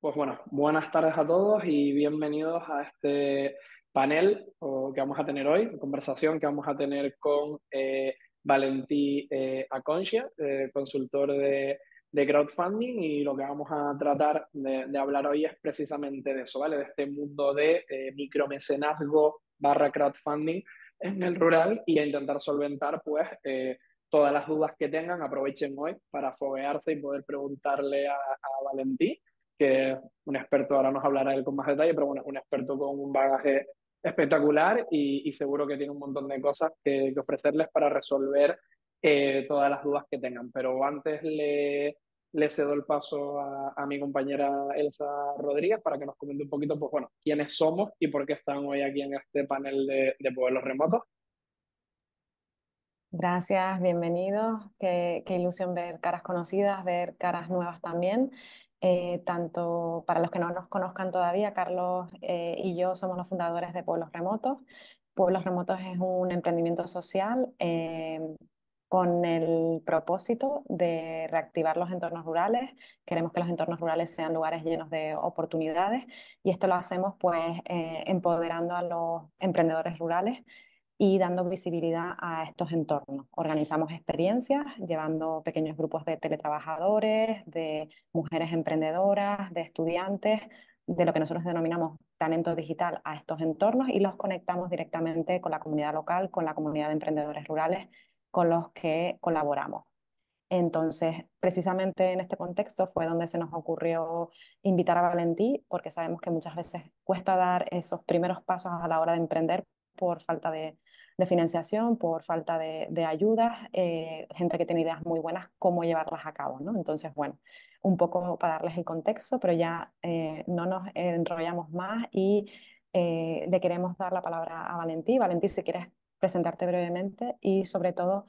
Pues bueno, buenas tardes a todos y bienvenidos a este panel que vamos a tener hoy, conversación que vamos a tener con eh, Valentí eh, eh consultor de, crowdfunding, y lo que vamos a tratar de, hablar hoy es precisamente de eso, ¿vale? De este mundo de eh, micromecenazgo barra crowdfunding en el rural y a intentar solventar, pues, todas las dudas que tengan, aprovechen hoy para foguearse y poder preguntarle a, a Valentí que un experto ahora nos hablará él con más detalle, pero bueno, es un experto con un bagaje espectacular y, seguro que tiene un montón de cosas que, ofrecerles para resolver eh, todas las dudas que tengan. Pero antes le, le cedo el paso a, a, mi compañera Elsa Rodríguez para que nos comente un poquito, pues bueno, quiénes somos y por qué están hoy aquí en este panel de, de pueblos remotos. Gracias, bienvenidos. qué, ilusión ver caras conocidas, ver caras nuevas también. Eh, tanto para los que no nos conozcan todavía, Carlos eh, y yo somos los fundadores de Pueblos Remotos. Pueblos Remotos es un emprendimiento social eh, con el propósito de reactivar los entornos rurales. Queremos que los entornos rurales sean lugares llenos de oportunidades y esto lo hacemos pues empoderando a los emprendedores rurales y dando visibilidad a estos entornos. Organizamos experiencias llevando pequeños grupos de teletrabajadores, de mujeres emprendedoras, de estudiantes, de lo que nosotros denominamos talento digital a estos entornos y los conectamos directamente con la comunidad local, con la comunidad de emprendedores rurales con los que colaboramos. Entonces, precisamente en este contexto fue donde se nos ocurrió invitar a Valentí, porque sabemos que muchas veces cuesta dar esos primeros pasos a la hora de emprender por falta de, de financiación, por falta de, ayudas, eh, gente que tiene ideas muy buenas, cómo llevarlas a cabo, ¿no? Entonces, bueno, un poco para darles el contexto, pero ya eh, no nos enrollamos más y eh, le queremos dar la palabra a Valentí. Valentí, si quieres presentarte brevemente y sobre todo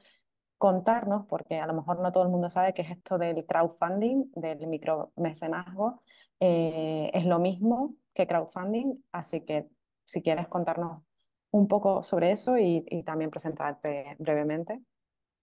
contarnos, porque a lo mejor no todo el mundo sabe qué es esto del crowdfunding, del micromecenazgo, es lo mismo que crowdfunding, así que si quieres contarnos un poco sobre eso y, también presentarte brevemente.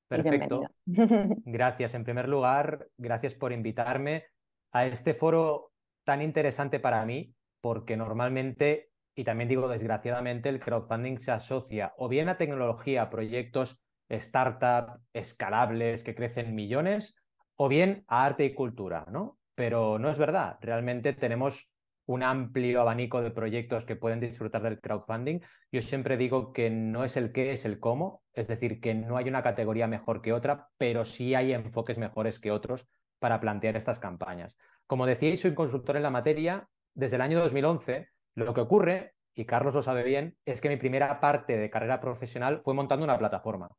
Perfecto. Gracias. En primer lugar, gracias por invitarme a este foro tan interesante para mí, porque normalmente, y también digo desgraciadamente, el crowdfunding se asocia o bien a tecnología, proyectos startup, escalables, que crecen millones, o bien a arte y cultura, ¿no? Pero no es verdad. Realmente tenemos un amplio abanico de proyectos que pueden disfrutar del crowdfunding. Yo siempre digo que no es el qué, es el cómo, es decir, que no hay una categoría mejor que otra, pero sí hay enfoques mejores que otros para plantear estas campañas. Como decíais, soy consultor en la materia desde el año 2011. Lo que ocurre, y Carlos lo sabe bien, es que mi primera parte de carrera profesional fue montando una plataforma.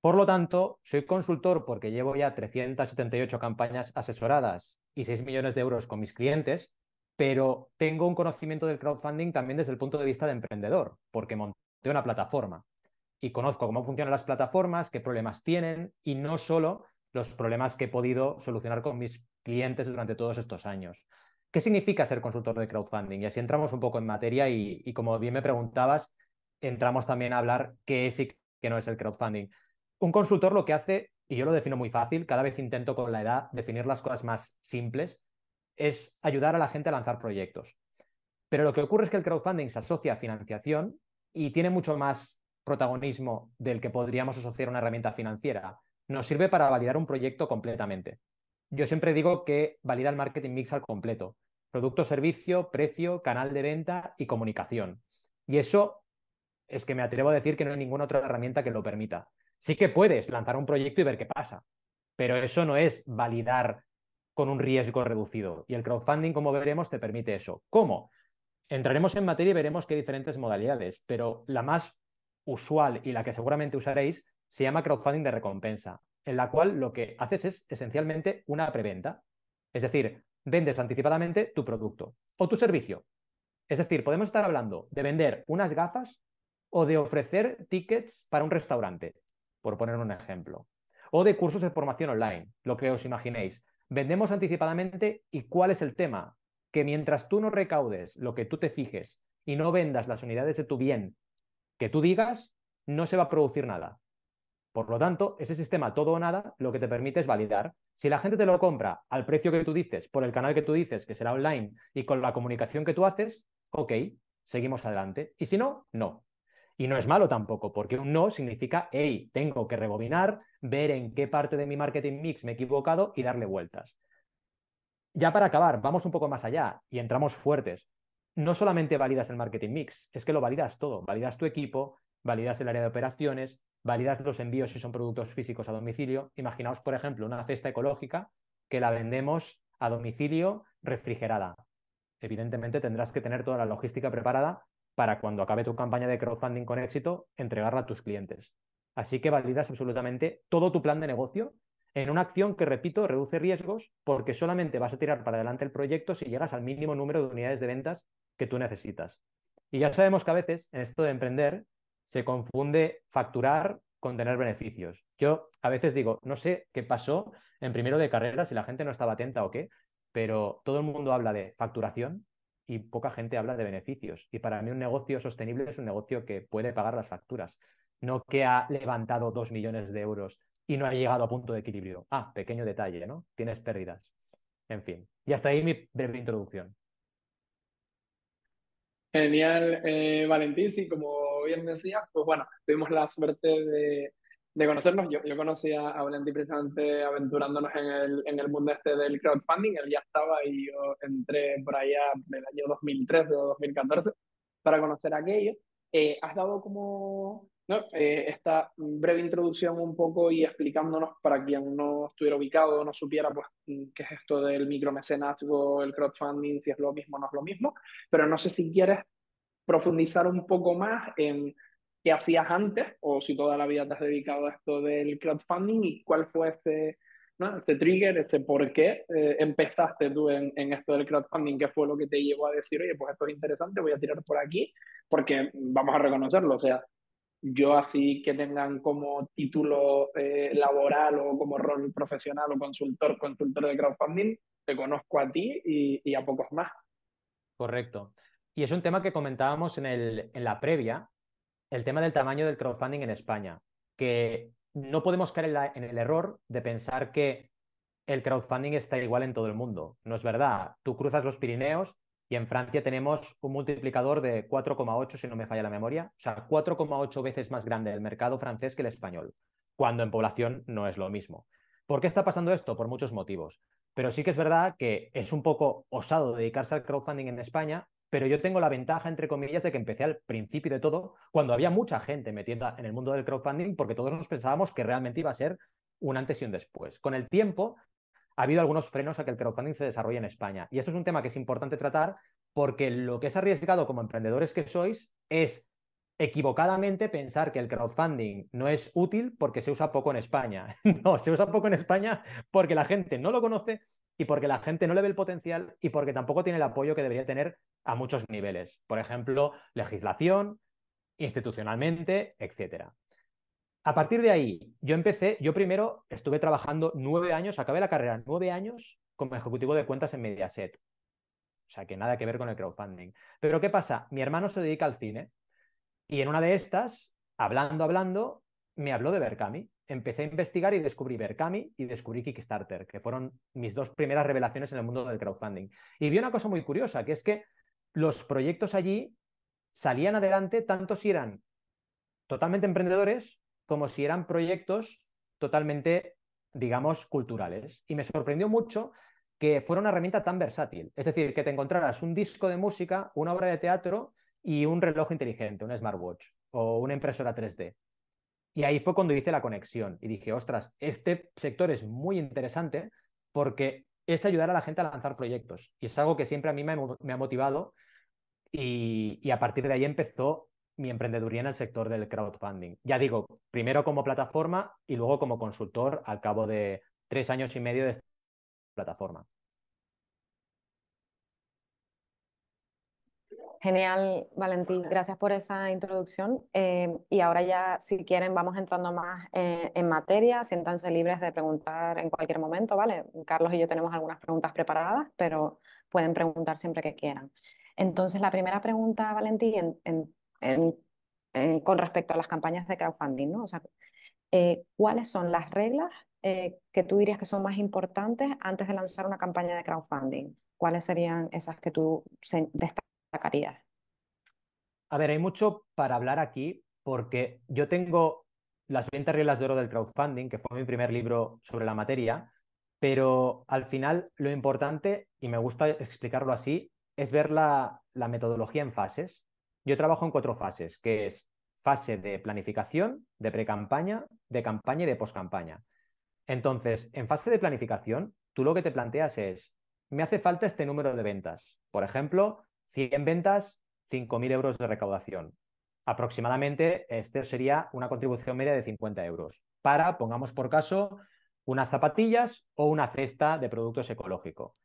Por lo tanto, soy consultor porque llevo ya 378 campañas asesoradas y 6 millones de euros con mis clientes, pero tengo un conocimiento del crowdfunding también desde el punto de vista de emprendedor, porque monté una plataforma y conozco cómo funcionan las plataformas, qué problemas tienen y no solo los problemas que he podido solucionar con mis clientes durante todos estos años. ¿Qué significa ser consultor de crowdfunding? Y así entramos un poco en materia y, como bien me preguntabas, entramos también a hablar qué es y qué no es el crowdfunding. Un consultor lo que hace, y yo lo defino muy fácil, cada vez intento con la edad definir las cosas más simples, es ayudar a la gente a lanzar proyectos. Pero lo que ocurre es que el crowdfunding se asocia a financiación y tiene mucho más protagonismo del que podríamos asociar una herramienta financiera. Nos sirve para validar un proyecto completamente. Yo siempre digo que valida el marketing mix al completo. Producto, servicio, precio, canal de venta y comunicación. Y eso es que me atrevo a decir que no hay ninguna otra herramienta que lo permita. Sí que puedes lanzar un proyecto y ver qué pasa, pero eso no es validar con un riesgo reducido. Y el crowdfunding, como veremos, te permite eso. ¿Cómo? Entraremos en materia y veremos qué diferentes modalidades, pero la más usual y la que seguramente usaréis se llama crowdfunding de recompensa, en la cual lo que haces es esencialmente una preventa. Es decir, vendes anticipadamente tu producto o tu servicio. Es decir, podemos estar hablando de vender unas gafas o de ofrecer tickets para un restaurante, por poner un ejemplo, o de cursos de formación online, lo que os imaginéis. Vendemos anticipadamente y cuál es el tema? Que mientras tú no recaudes lo que tú te fijes y no vendas las unidades de tu bien que tú digas, no se va a producir nada. Por lo tanto, ese sistema todo o nada lo que te permite es validar. Si la gente te lo compra al precio que tú dices, por el canal que tú dices, que será online, y con la comunicación que tú haces, ok, seguimos adelante. Y si no, no. Y no es malo tampoco, porque un no significa, hey, tengo que rebobinar, ver en qué parte de mi marketing mix me he equivocado y darle vueltas. Ya para acabar, vamos un poco más allá y entramos fuertes. No solamente validas el marketing mix, es que lo validas todo. Validas tu equipo, validas el área de operaciones, validas los envíos si son productos físicos a domicilio. Imaginaos, por ejemplo, una cesta ecológica que la vendemos a domicilio refrigerada. Evidentemente tendrás que tener toda la logística preparada para cuando acabe tu campaña de crowdfunding con éxito, entregarla a tus clientes. Así que validas absolutamente todo tu plan de negocio en una acción que, repito, reduce riesgos porque solamente vas a tirar para adelante el proyecto si llegas al mínimo número de unidades de ventas que tú necesitas. Y ya sabemos que a veces en esto de emprender se confunde facturar con tener beneficios. Yo a veces digo, no sé qué pasó en primero de carrera, si la gente no estaba atenta o qué, pero todo el mundo habla de facturación, y poca gente habla de beneficios. Y para mí un negocio sostenible es un negocio que puede pagar las facturas, no que ha levantado dos millones de euros y no ha llegado a punto de equilibrio. Ah, pequeño detalle, ¿no? Tienes pérdidas. En fin, y hasta ahí mi breve introducción. Genial, eh, Valentín, sí, como bien decía, pues bueno, tuvimos la suerte de de conocernos. Yo, yo conocí a, a y precisamente aventurándonos en el, en el mundo este del crowdfunding. Él ya estaba y yo entré por allá el año 2003 o 2014 para conocer aquello. Eh, has dado como eh, esta breve introducción un poco y explicándonos para quien no estuviera ubicado o no supiera pues, qué es esto del micromecenazgo, el crowdfunding, si es lo mismo o no es lo mismo. Pero no sé si quieres profundizar un poco más en qué hacías antes o si toda la vida te has dedicado a esto del crowdfunding y cuál fue ese trigger, este por qué eh, empezaste tú en, esto del crowdfunding, qué fue lo que te llevó a decir, oye, pues esto es interesante, voy a tirar por aquí, porque vamos a reconocerlo, o sea, yo así que tengan como título eh, laboral o como rol profesional o consultor, consultor de crowdfunding, te conozco a ti y, a pocos más. Correcto. Y es un tema que comentábamos en, en la previa, el tema del tamaño del crowdfunding en España, que no podemos caer en, el error de pensar que el crowdfunding está igual en todo el mundo. No es verdad. Tú cruzas los Pirineos y en Francia tenemos un multiplicador de 4,8, si no me falla la memoria, o sea, 4,8 veces más grande el mercado francés que el español, cuando en población no es lo mismo. ¿Por qué está pasando esto? Por muchos motivos. Pero sí que es verdad que es un poco osado dedicarse al crowdfunding en España pero yo tengo la ventaja, entre comillas, de que empecé al principio de todo, cuando había mucha gente metida en el mundo del crowdfunding, porque todos nos pensábamos que realmente iba a ser un antes y un después. Con el tiempo, ha habido algunos frenos a que el crowdfunding se desarrolle en España. Y esto es un tema que es importante tratar porque lo que es arriesgado como emprendedores que sois es equivocadamente pensar que el crowdfunding no es útil porque se usa poco en España. no, se usa poco en España porque la gente no lo conoce y porque la gente no le ve el potencial y porque tampoco tiene el apoyo que debería tener a muchos niveles. Por ejemplo, legislación, institucionalmente, etc. A partir de ahí, yo empecé, yo primero estuve trabajando nueve años, acabé la carrera nueve años como ejecutivo de cuentas en Mediaset. O sea, que nada que ver con el crowdfunding. Pero ¿qué pasa? Mi hermano se dedica al cine y en una de estas, hablando, hablando, me habló de Berkami. Empecé a investigar y descubrí Berkami y descubrí Kickstarter, que fueron mis dos primeras revelaciones en el mundo del crowdfunding. Y vi una cosa muy curiosa, que es que los proyectos allí salían adelante tanto si eran totalmente emprendedores como si eran proyectos totalmente, digamos, culturales. Y me sorprendió mucho que fuera una herramienta tan versátil. Es decir, que te encontraras un disco de música, una obra de teatro y un reloj inteligente, un smartwatch o una impresora 3D. Y ahí fue cuando hice la conexión y dije, ostras, este sector es muy interesante porque es ayudar a la gente a lanzar proyectos. Y es algo que siempre a mí me, ha motivado. Y, y, a partir de ahí empezó mi emprendeduría en el sector del crowdfunding. Ya digo, primero como plataforma y luego como consultor al cabo de tres años y medio de esta plataforma. Genial, Valentín. Gracias por esa introducción. Eh, y ahora ya, si quieren, vamos entrando más eh, en materia. Siéntanse libres de preguntar en cualquier momento, ¿vale? Carlos y yo tenemos algunas preguntas preparadas, pero pueden preguntar siempre que quieran. Entonces, la primera pregunta, Valentín, con respecto a las campañas de crowdfunding, ¿no? O sea, eh, ¿cuáles son las reglas que tú dirías que son más importantes antes de lanzar una campaña de crowdfunding? ¿Cuáles serían esas que tú destacas? A ver, hay mucho para hablar aquí porque yo tengo las 20 reglas de oro del crowdfunding, que fue mi primer libro sobre la materia, pero al final lo importante, y me gusta explicarlo así, es ver la, la metodología en fases. Yo trabajo en cuatro fases, que es fase de planificación, de pre-campaña, de campaña y de post-campaña. Entonces, en fase de planificación, tú lo que te planteas es, me hace falta este número de ventas. Por ejemplo, 100 ventas, 5.000 euros de recaudación. Aproximadamente, este sería una contribución media de 50 euros para, pongamos por caso, unas zapatillas o una cesta de productos ecológicos.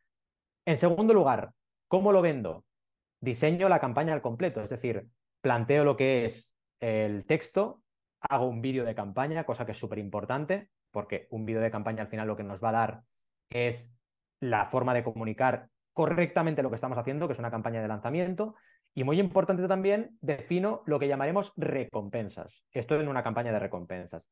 En segundo lugar, ¿cómo lo vendo? Diseño la campaña al completo, es decir, planteo lo que es el texto, hago un vídeo de campaña, cosa que es súper importante, porque un vídeo de campaña al final lo que nos va a dar es la forma de comunicar correctamente lo que estamos haciendo, que es una campaña de lanzamiento. Y muy importante también, defino lo que llamaremos recompensas. Esto en una campaña de recompensas.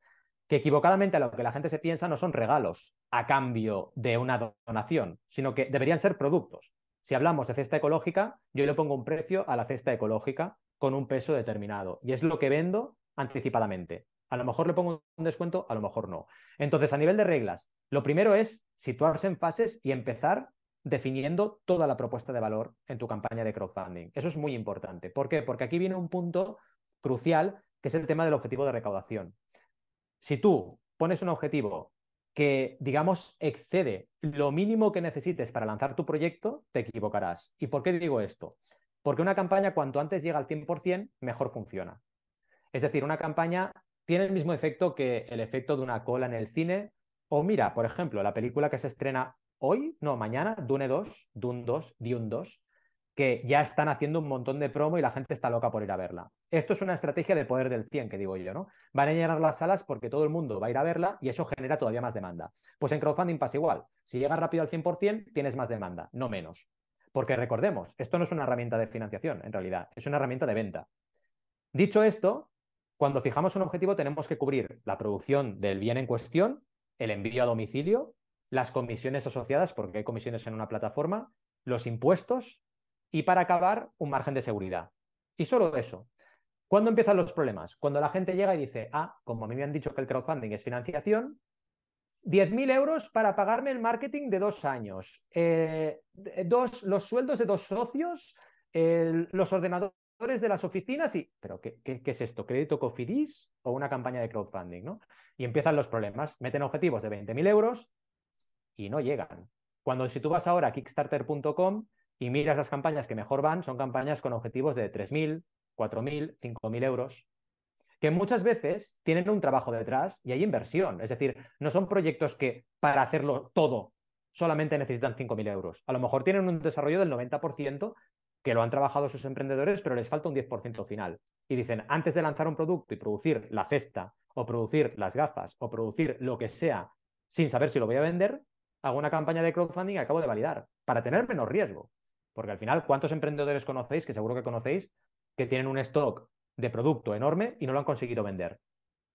Que equivocadamente a lo que la gente se piensa no son regalos a cambio de una donación, sino que deberían ser productos. Si hablamos de cesta ecológica, yo le pongo un precio a la cesta ecológica con un peso determinado. Y es lo que vendo anticipadamente. A lo mejor le pongo un descuento, a lo mejor no. Entonces, a nivel de reglas, lo primero es situarse en fases y empezar definiendo toda la propuesta de valor en tu campaña de crowdfunding. Eso es muy importante. ¿Por qué? Porque aquí viene un punto crucial que es el tema del objetivo de recaudación. Si tú pones un objetivo que, digamos, excede lo mínimo que necesites para lanzar tu proyecto, te equivocarás. ¿Y por qué digo esto? Porque una campaña cuanto antes llega al 100%, mejor funciona. Es decir, una campaña tiene el mismo efecto que el efecto de una cola en el cine o mira, por ejemplo, la película que se estrena hoy, no, mañana, Dune 2, Dune 2, Dune 2, que ya están haciendo un montón de promo y la gente está loca por ir a verla. Esto es una estrategia de poder del 100, que digo yo, ¿no? Van a llenar las salas porque todo el mundo va a ir a verla y eso genera todavía más demanda. Pues en crowdfunding pasa igual. Si llegas rápido al 100%, tienes más demanda, no menos. Porque recordemos, esto no es una herramienta de financiación, en realidad, es una herramienta de venta. Dicho esto, cuando fijamos un objetivo tenemos que cubrir la producción del bien en cuestión, el envío a domicilio, las comisiones asociadas, porque hay comisiones en una plataforma, los impuestos y para acabar un margen de seguridad. Y solo eso. ¿Cuándo empiezan los problemas? Cuando la gente llega y dice, ah, como a mí me han dicho que el crowdfunding es financiación, 10.000 euros para pagarme el marketing de dos años, eh, eh, dos, los sueldos de dos socios, los ordenadores de las oficinas y... ¿Pero qué, es esto? ¿Crédito Cofidis o una campaña de crowdfunding? Y empiezan los problemas. Meten objetivos de 20.000 euros, y no llegan. Cuando si tú vas ahora a kickstarter.com y miras las campañas que mejor van, son campañas con objetivos de 3.000, 4.000, 5.000 euros, que muchas veces tienen un trabajo detrás y hay inversión. Es decir, no son proyectos que para hacerlo todo solamente necesitan 5.000 euros. A lo mejor tienen un desarrollo del 90% que lo han trabajado sus emprendedores, pero les falta un 10% final. Y dicen, antes de lanzar un producto y producir la cesta o producir las gafas o producir lo que sea sin saber si lo voy a vender, hago una campaña de crowdfunding y acabo de validar para tener menos riesgo. Porque al final, ¿cuántos emprendedores conocéis, que seguro que conocéis, que tienen un stock de producto enorme y no lo han conseguido vender?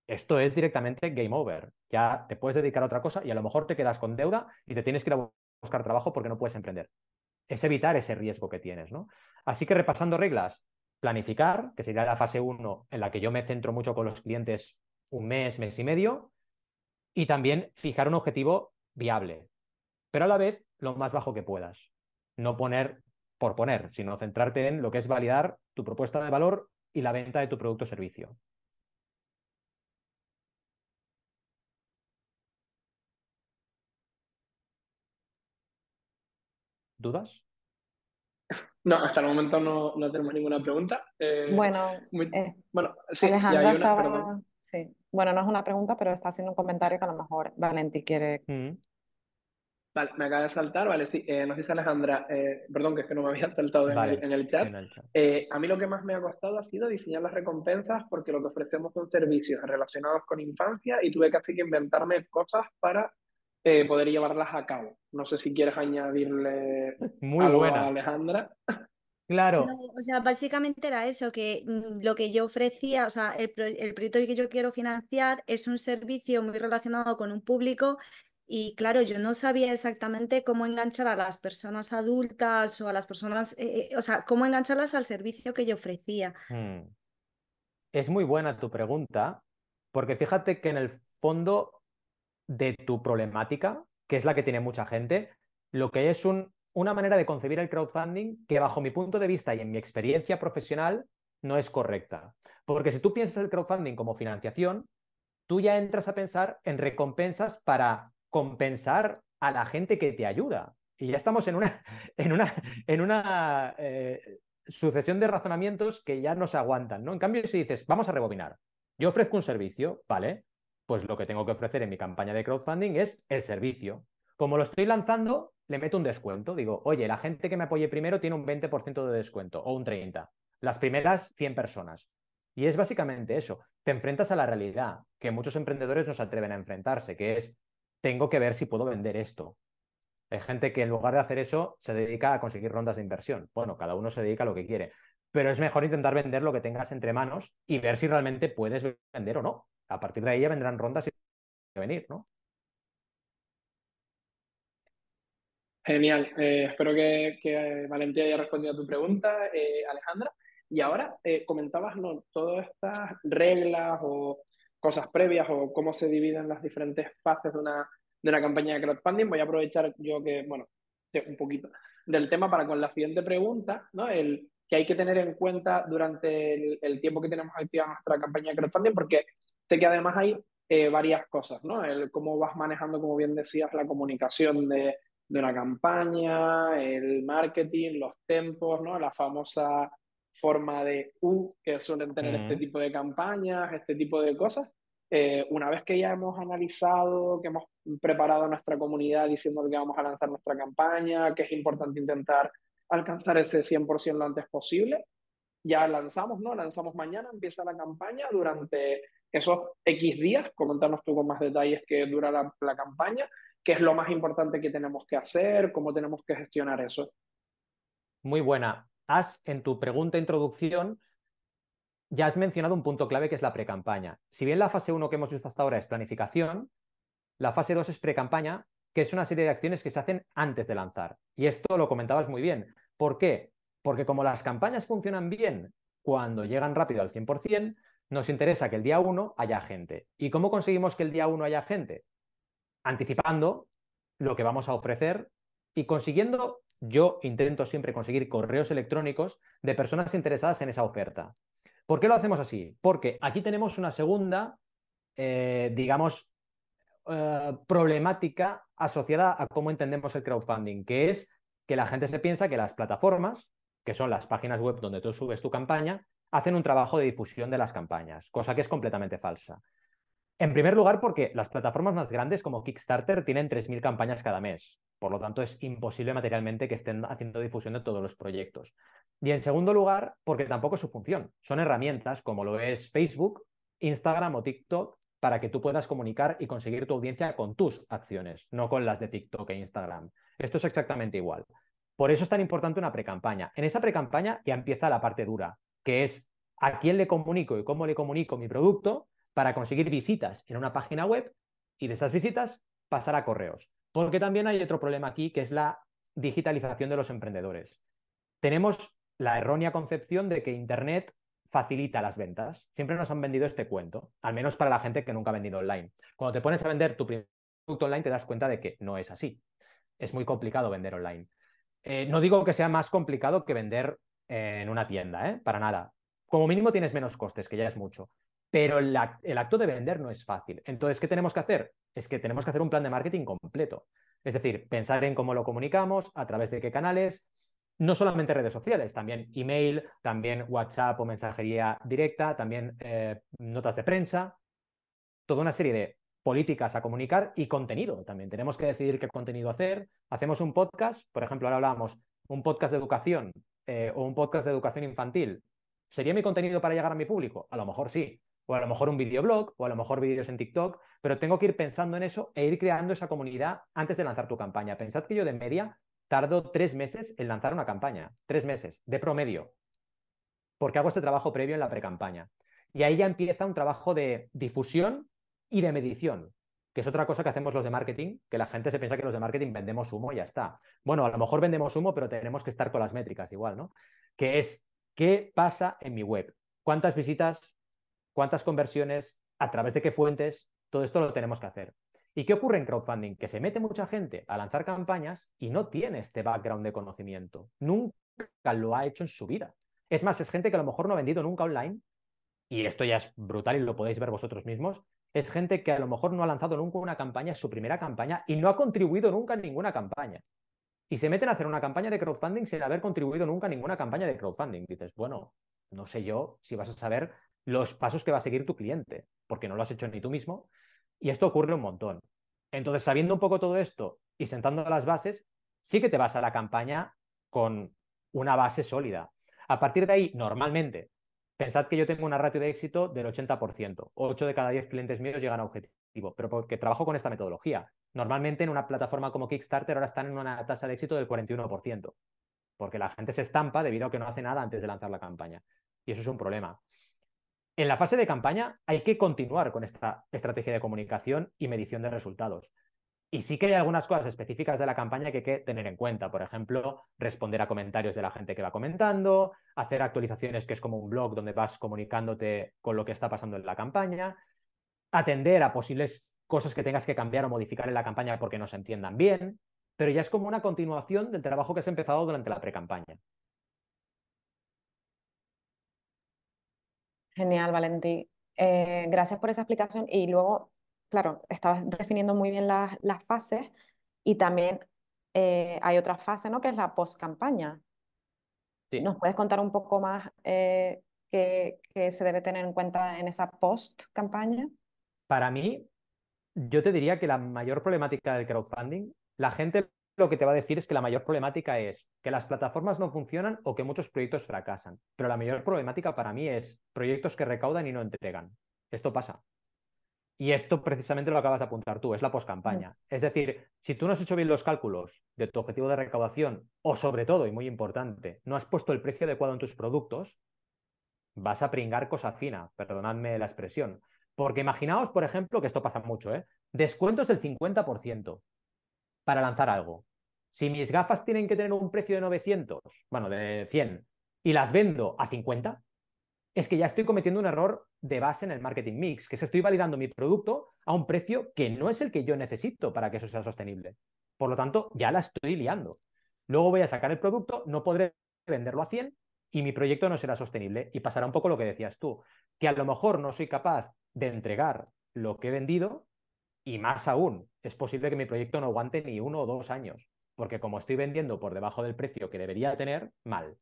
Esto es directamente game over. Ya te puedes dedicar a otra cosa y a lo mejor te quedas con deuda y te tienes que ir a buscar trabajo porque no puedes emprender. Es evitar ese riesgo que tienes, ¿no? Así que repasando reglas, planificar, que sería la fase 1 en la que yo me centro mucho con los clientes un mes, mes y medio, y también fijar un objetivo viable pero a la vez lo más bajo que puedas. No poner por poner, sino centrarte en lo que es validar tu propuesta de valor y la venta de tu producto o servicio. ¿Dudas? No, hasta el momento no, tenemos ninguna pregunta. Eh, bueno, eh, bueno sí, Bueno, no es una pregunta, pero está haciendo un comentario que a lo mejor Valenti quiere mm. Vale, me acaba de saltar, vale, sí. Eh, nos dice Alejandra, eh, perdón, que es que no me había saltado en, el, chat. Eh, a mí lo que más me ha costado ha sido diseñar las recompensas porque lo que ofrecemos son servicios relacionados con infancia y tuve casi que inventarme cosas para eh, poder llevarlas a cabo. No sé si quieres añadirle Muy algo buena. a Alejandra. Claro. o sea, básicamente era eso, que mm, lo que yo ofrecía, o sea, el, el, proyecto que yo quiero financiar es un servicio muy relacionado con un público y claro, yo no sabía exactamente cómo enganchar a las personas adultas o a las personas, eh, eh, o sea, cómo engancharlas al servicio que yo ofrecía. Mm. Es muy buena tu pregunta, porque fíjate que en el fondo de tu problemática, que es la que tiene mucha gente, lo que es un, una manera de concebir el crowdfunding que bajo mi punto de vista y en mi experiencia profesional no es correcta. Porque si tú piensas el crowdfunding como financiación, tú ya entras a pensar en recompensas para compensar a la gente que te ayuda. Y ya estamos en una, en una, en una eh, sucesión de razonamientos que ya no se aguantan, ¿no? En cambio, si dices, vamos a rebobinar, yo ofrezco un servicio, ¿vale? Pues lo que tengo que ofrecer en mi campaña de crowdfunding es el servicio. Como lo estoy lanzando, le meto un descuento. Digo, oye, la gente que me apoye primero tiene un 20% de descuento o un 30%. Las primeras 100 personas. Y es básicamente eso. Te enfrentas a la realidad que muchos emprendedores no se atreven a enfrentarse, que es tengo que ver si puedo vender esto. Hay gente que en lugar de hacer eso se dedica a conseguir rondas de inversión. Bueno, cada uno se dedica a lo que quiere, pero es mejor intentar vender lo que tengas entre manos y ver si realmente puedes vender o no. A partir de ahí ya vendrán rondas y venir, ¿no? Genial. Eh, espero que, Valentía haya respondido a tu pregunta, eh, Alejandra. Y ahora eh, comentabas ¿no? todas estas reglas o cosas previas o cómo se dividen las diferentes fases de una, campaña de crowdfunding. Voy a aprovechar yo que, bueno, un poquito del tema para con la siguiente pregunta, ¿no? El que hay que tener en cuenta durante el, tiempo que tenemos activa nuestra campaña de crowdfunding, porque sé que además hay eh, varias cosas, ¿no? El cómo vas manejando, como bien decías, la comunicación de, de una campaña, el marketing, los tempos, ¿no? La famosa forma de U que suelen tener este tipo de campañas, este tipo de cosas. Eh, una vez que ya hemos analizado, que hemos preparado a nuestra comunidad diciendo que vamos a lanzar nuestra campaña, que es importante intentar alcanzar ese 100% lo antes posible, ya lanzamos, ¿no? Lanzamos mañana, empieza la campaña durante esos X días, comentarnos tú con más detalles que dura la, la campaña, qué es lo más importante que tenemos que hacer, cómo tenemos que gestionar eso. Muy buena has, en tu pregunta introducción, ya has mencionado un punto clave que es la precampaña. Si bien la fase 1 que hemos visto hasta ahora es planificación, la fase 2 es precampaña, que es una serie de acciones que se hacen antes de lanzar. Y esto lo comentabas muy bien. ¿Por qué? Porque como las campañas funcionan bien cuando llegan rápido al 100%, nos interesa que el día 1 haya gente. ¿Y cómo conseguimos que el día 1 haya gente? Anticipando lo que vamos a ofrecer y consiguiendo yo intento siempre conseguir correos electrónicos de personas interesadas en esa oferta. ¿Por qué lo hacemos así? Porque aquí tenemos una segunda, eh, digamos, eh, problemática asociada a cómo entendemos el crowdfunding, que es que la gente se piensa que las plataformas, que son las páginas web donde tú subes tu campaña, hacen un trabajo de difusión de las campañas, cosa que es completamente falsa. En primer lugar, porque las plataformas más grandes como Kickstarter tienen 3.000 campañas cada mes. Por lo tanto, es imposible materialmente que estén haciendo difusión de todos los proyectos. Y en segundo lugar, porque tampoco es su función. Son herramientas como lo es Facebook, Instagram o TikTok para que tú puedas comunicar y conseguir tu audiencia con tus acciones, no con las de TikTok e Instagram. Esto es exactamente igual. Por eso es tan importante una precampaña. En esa precampaña ya empieza la parte dura, que es a quién le comunico y cómo le comunico mi producto para conseguir visitas en una página web y de esas visitas pasar a correos. Porque también hay otro problema aquí, que es la digitalización de los emprendedores. Tenemos la errónea concepción de que Internet facilita las ventas. Siempre nos han vendido este cuento, al menos para la gente que nunca ha vendido online. Cuando te pones a vender tu primer producto online te das cuenta de que no es así. Es muy complicado vender online. Eh, no digo que sea más complicado que vender eh, en una tienda, ¿eh? para nada. Como mínimo tienes menos costes, que ya es mucho. Pero el acto de vender no es fácil. Entonces, ¿qué tenemos que hacer? Es que tenemos que hacer un plan de marketing completo. Es decir, pensar en cómo lo comunicamos, a través de qué canales, no solamente redes sociales, también email, también WhatsApp o mensajería directa, también eh, notas de prensa, toda una serie de políticas a comunicar y contenido también. Tenemos que decidir qué contenido hacer. Hacemos un podcast, por ejemplo, ahora hablábamos, un podcast de educación eh, o un podcast de educación infantil. ¿Sería mi contenido para llegar a mi público? A lo mejor sí, o a lo mejor un videoblog, o a lo mejor vídeos en TikTok, pero tengo que ir pensando en eso e ir creando esa comunidad antes de lanzar tu campaña. Pensad que yo de media tardo tres meses en lanzar una campaña, tres meses, de promedio, porque hago este trabajo previo en la pre-campaña. Y ahí ya empieza un trabajo de difusión y de medición, que es otra cosa que hacemos los de marketing, que la gente se piensa que los de marketing vendemos humo y ya está. Bueno, a lo mejor vendemos humo, pero tenemos que estar con las métricas igual, ¿no? Que es, ¿qué pasa en mi web? ¿Cuántas visitas cuántas conversiones, a través de qué fuentes, todo esto lo tenemos que hacer. ¿Y qué ocurre en crowdfunding? Que se mete mucha gente a lanzar campañas y no tiene este background de conocimiento. Nunca lo ha hecho en su vida. Es más, es gente que a lo mejor no ha vendido nunca online, y esto ya es brutal y lo podéis ver vosotros mismos, es gente que a lo mejor no ha lanzado nunca una campaña, es su primera campaña, y no ha contribuido nunca a ninguna campaña. Y se meten a hacer una campaña de crowdfunding sin haber contribuido nunca a ninguna campaña de crowdfunding. Dices, bueno, no sé yo si vas a saber los pasos que va a seguir tu cliente, porque no lo has hecho ni tú mismo. Y esto ocurre un montón. Entonces, sabiendo un poco todo esto y sentando las bases, sí que te vas a la campaña con una base sólida. A partir de ahí, normalmente, pensad que yo tengo una ratio de éxito del 80%. 8 de cada 10 clientes míos llegan a objetivo, pero porque trabajo con esta metodología. Normalmente en una plataforma como Kickstarter ahora están en una tasa de éxito del 41%, porque la gente se estampa debido a que no hace nada antes de lanzar la campaña. Y eso es un problema. En la fase de campaña hay que continuar con esta estrategia de comunicación y medición de resultados. Y sí que hay algunas cosas específicas de la campaña que hay que tener en cuenta. Por ejemplo, responder a comentarios de la gente que va comentando, hacer actualizaciones que es como un blog donde vas comunicándote con lo que está pasando en la campaña, atender a posibles cosas que tengas que cambiar o modificar en la campaña porque no se entiendan bien, pero ya es como una continuación del trabajo que has empezado durante la pre-campaña. Genial, Valentín. Eh, gracias por esa explicación. Y luego, claro, estabas definiendo muy bien las, fases y también eh, hay otra fase, ¿no? Que es la post-campaña. Sí. ¿Nos puedes contar un poco más eh, qué se debe tener en cuenta en esa post-campaña? Para mí, yo te diría que la mayor problemática del crowdfunding, la gente lo que te va a decir es que la mayor problemática es que las plataformas no funcionan o que muchos proyectos fracasan. Pero la mayor problemática para mí es proyectos que recaudan y no entregan. Esto pasa. Y esto precisamente lo acabas de apuntar tú, es la postcampaña. Es decir, si tú no has hecho bien los cálculos de tu objetivo de recaudación o sobre todo, y muy importante, no has puesto el precio adecuado en tus productos, vas a pringar cosa fina, perdonadme la expresión. Porque imaginaos, por ejemplo, que esto pasa mucho, ¿eh? descuentos del 50% para lanzar algo. Si mis gafas tienen que tener un precio de 900, bueno, de 100, y las vendo a 50, es que ya estoy cometiendo un error de base en el marketing mix, que es estoy validando mi producto a un precio que no es el que yo necesito para que eso sea sostenible. Por lo tanto, ya la estoy liando. Luego voy a sacar el producto, no podré venderlo a 100 y mi proyecto no será sostenible. Y pasará un poco lo que decías tú, que a lo mejor no soy capaz de entregar lo que he vendido y más aún, es posible que mi proyecto no aguante ni uno o dos años, porque como estoy vendiendo por debajo del precio que debería tener, mal.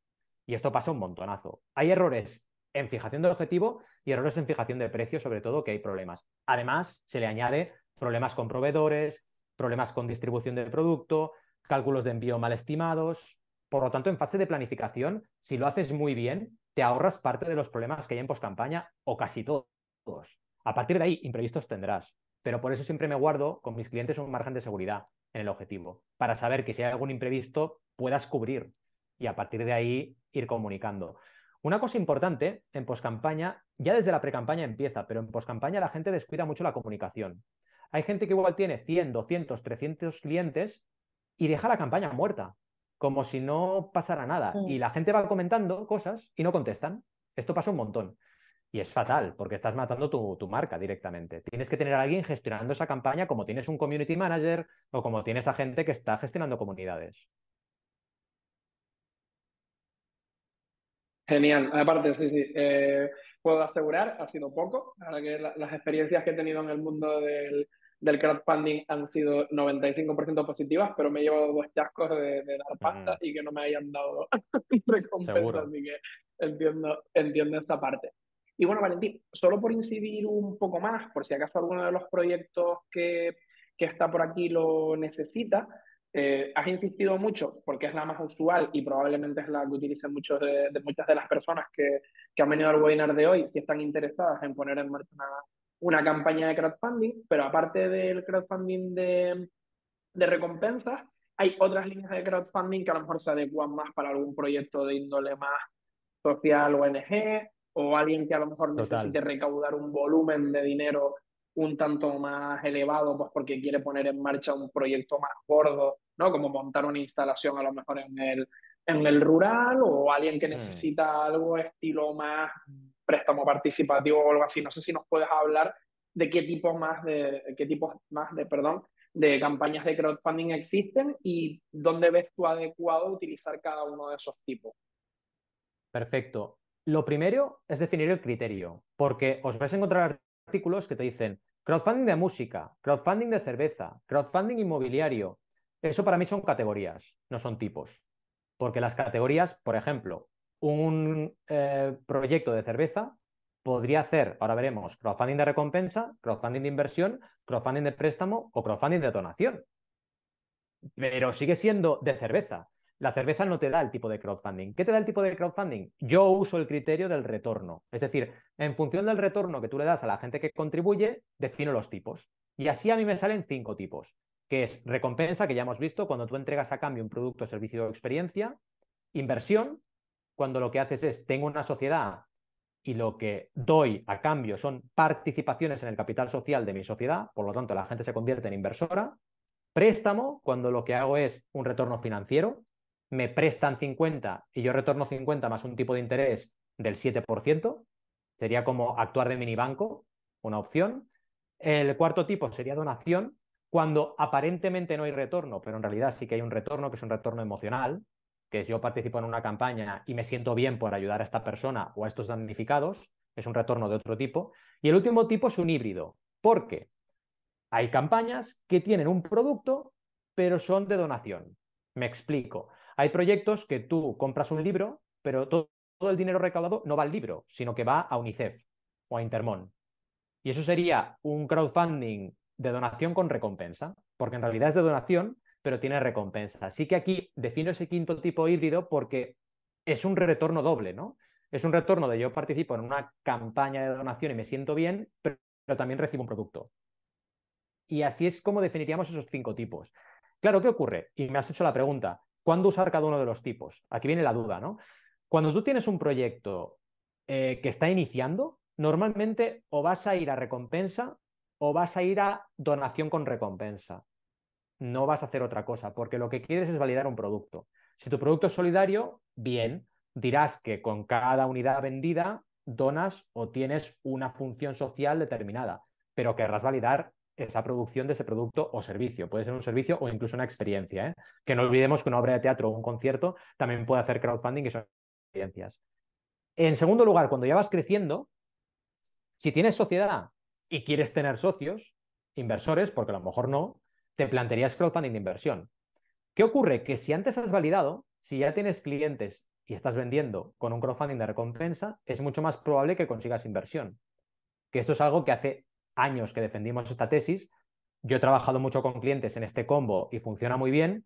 Y esto pasa un montonazo. Hay errores en fijación del objetivo y errores en fijación de precio, sobre todo que hay problemas. Además, se le añade problemas con proveedores, problemas con distribución del producto, cálculos de envío mal estimados. Por lo tanto, en fase de planificación, si lo haces muy bien, te ahorras parte de los problemas que hay en postcampaña o casi todos. A partir de ahí, imprevistos tendrás pero por eso siempre me guardo con mis clientes un margen de seguridad en el objetivo, para saber que si hay algún imprevisto puedas cubrir y a partir de ahí ir comunicando. Una cosa importante en poscampaña, ya desde la precampaña empieza, pero en poscampaña la gente descuida mucho la comunicación. Hay gente que igual tiene 100, 200, 300 clientes y deja la campaña muerta, como si no pasara nada. Mm. Y la gente va comentando cosas y no contestan. Esto pasa un montón. Y es fatal, porque estás matando tu, marca directamente. Tienes que tener a alguien gestionando esa campaña como tienes un community manager o como tienes a gente que está gestionando comunidades. Genial, aparte, sí, sí. Eh, puedo asegurar, ha sido poco. que las experiencias que he tenido en el mundo del, crowdfunding han sido 95% positivas, pero me he llevado dos chascos de, de dar pasta mm. y que no me hayan dado recompensa. Así que entiendo, entiendo esa parte. Y bueno, Valentín, solo por incidir un poco más, por si acaso alguno de los proyectos que, está por aquí lo necesita, eh, has insistido mucho, porque es la más usual y probablemente es la que utilizan muchos de, muchas de las personas que, han venido al webinar de hoy, si están interesadas en poner en marcha una, campaña de crowdfunding, pero aparte del crowdfunding de, recompensas, hay otras líneas de crowdfunding que a lo mejor se adecuan más para algún proyecto de índole más social, o ONG, o alguien que a lo mejor necesite recaudar un volumen de dinero un tanto más elevado, pues porque quiere poner en marcha un proyecto más gordo, ¿no? Como montar una instalación a lo mejor en el, en el rural o alguien que mm. necesita algo estilo más préstamo participativo o algo así. No sé si nos puedes hablar de qué tipo más de, qué tipos más de, perdón, de campañas de crowdfunding existen y dónde ves tú adecuado utilizar cada uno de esos tipos. Perfecto. Lo primero es definir el criterio, porque os vais a encontrar artículos que te dicen crowdfunding de música, crowdfunding de cerveza, crowdfunding inmobiliario. Eso para mí son categorías, no son tipos. Porque las categorías, por ejemplo, un eh, proyecto de cerveza podría hacer, ahora veremos, crowdfunding de recompensa, crowdfunding de inversión, crowdfunding de préstamo o crowdfunding de donación. Pero sigue siendo de cerveza. La cerveza no te da el tipo de crowdfunding. ¿Qué te da el tipo de crowdfunding? Yo uso el criterio del retorno. Es decir, en función del retorno que tú le das a la gente que contribuye, defino los tipos. Y así a mí me salen cinco tipos, que es recompensa, que ya hemos visto, cuando tú entregas a cambio un producto, servicio o experiencia, inversión, cuando lo que haces es, tengo una sociedad y lo que doy a cambio son participaciones en el capital social de mi sociedad, por lo tanto la gente se convierte en inversora. Préstamo, cuando lo que hago es un retorno financiero, me prestan 50 y yo retorno 50 más un tipo de interés del 7%, sería como actuar de minibanco, una opción. El cuarto tipo sería donación, cuando aparentemente no hay retorno, pero en realidad sí que hay un retorno, que es un retorno emocional, que es yo participo en una campaña y me siento bien por ayudar a esta persona o a estos damnificados, es un retorno de otro tipo. Y el último tipo es un híbrido, porque hay campañas que tienen un producto, pero son de donación. Me explico. Hay proyectos que tú compras un libro, pero todo, el dinero recaudado no va al libro, sino que va a UNICEF o a Intermón. Y eso sería un crowdfunding de donación con recompensa, porque en realidad es de donación, pero tiene recompensa. Así que aquí defino ese quinto tipo híbrido porque es un retorno doble, ¿no? Es un retorno de yo participo en una campaña de donación y me siento bien, pero también recibo un producto. Y así es como definiríamos esos cinco tipos. Claro, ¿qué ocurre? Y me has hecho la pregunta, ¿Cuándo usar cada uno de los tipos? Aquí viene la duda, ¿no? Cuando tú tienes un proyecto eh, que está iniciando, normalmente o vas a ir a recompensa o vas a ir a donación con recompensa. No vas a hacer otra cosa, porque lo que quieres es validar un producto. Si tu producto es solidario, bien, dirás que con cada unidad vendida donas o tienes una función social determinada, pero querrás validar esa producción de ese producto o servicio. Puede ser un servicio o incluso una experiencia. ¿eh? Que no olvidemos que una obra de teatro o un concierto también puede hacer crowdfunding y son experiencias. En segundo lugar, cuando ya vas creciendo, si tienes sociedad y quieres tener socios, inversores, porque a lo mejor no, te plantearías crowdfunding de inversión. ¿Qué ocurre? Que si antes has validado, si ya tienes clientes y estás vendiendo con un crowdfunding de recompensa, es mucho más probable que consigas inversión. Que esto es algo que hace años que defendimos esta tesis. Yo he trabajado mucho con clientes en este combo y funciona muy bien.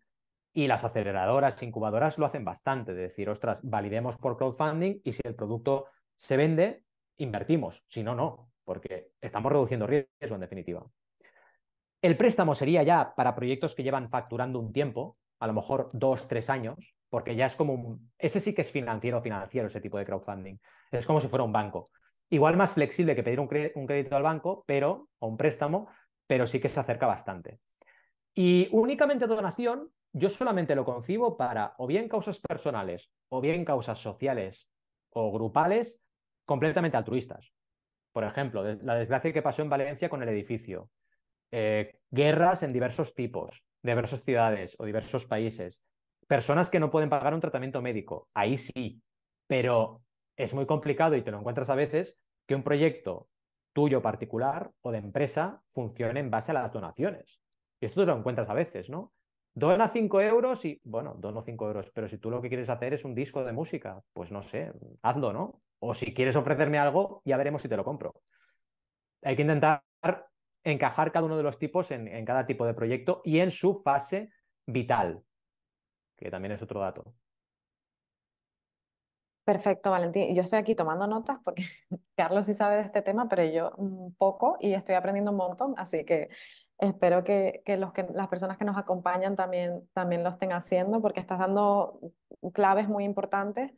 Y las aceleradoras, incubadoras lo hacen bastante, de decir, ostras, validemos por crowdfunding y si el producto se vende, invertimos. Si no, no, porque estamos reduciendo riesgo en definitiva. El préstamo sería ya para proyectos que llevan facturando un tiempo, a lo mejor dos, tres años, porque ya es como un... Ese sí que es financiero, financiero, ese tipo de crowdfunding. Es como si fuera un banco. Igual más flexible que pedir un, crédito al banco, pero, o un préstamo, pero sí que se acerca bastante. Y únicamente donación, yo solamente lo concibo para o bien causas personales, o bien causas sociales o grupales completamente altruistas. Por ejemplo, la desgracia que pasó en Valencia con el edificio, eh, guerras en diversos tipos, diversas ciudades o diversos países, personas que no pueden pagar un tratamiento médico, ahí sí, pero es muy complicado y te lo encuentras a veces que un proyecto tuyo particular o de empresa funcione en base a las donaciones. Y esto te lo encuentras a veces, ¿no? Dona 5 euros y, bueno, dono 5 euros, pero si tú lo que quieres hacer es un disco de música, pues no sé, hazlo, ¿no? O si quieres ofrecerme algo, ya veremos si te lo compro. Hay que intentar encajar cada uno de los tipos en, en cada tipo de proyecto y en su fase vital, que también es otro dato. Perfecto, Valentín. Yo estoy aquí tomando notas porque Carlos sí sabe de este tema, pero yo poco y estoy aprendiendo un montón, así que espero que, los que las personas que nos acompañan también, también lo estén haciendo porque estás dando claves muy importantes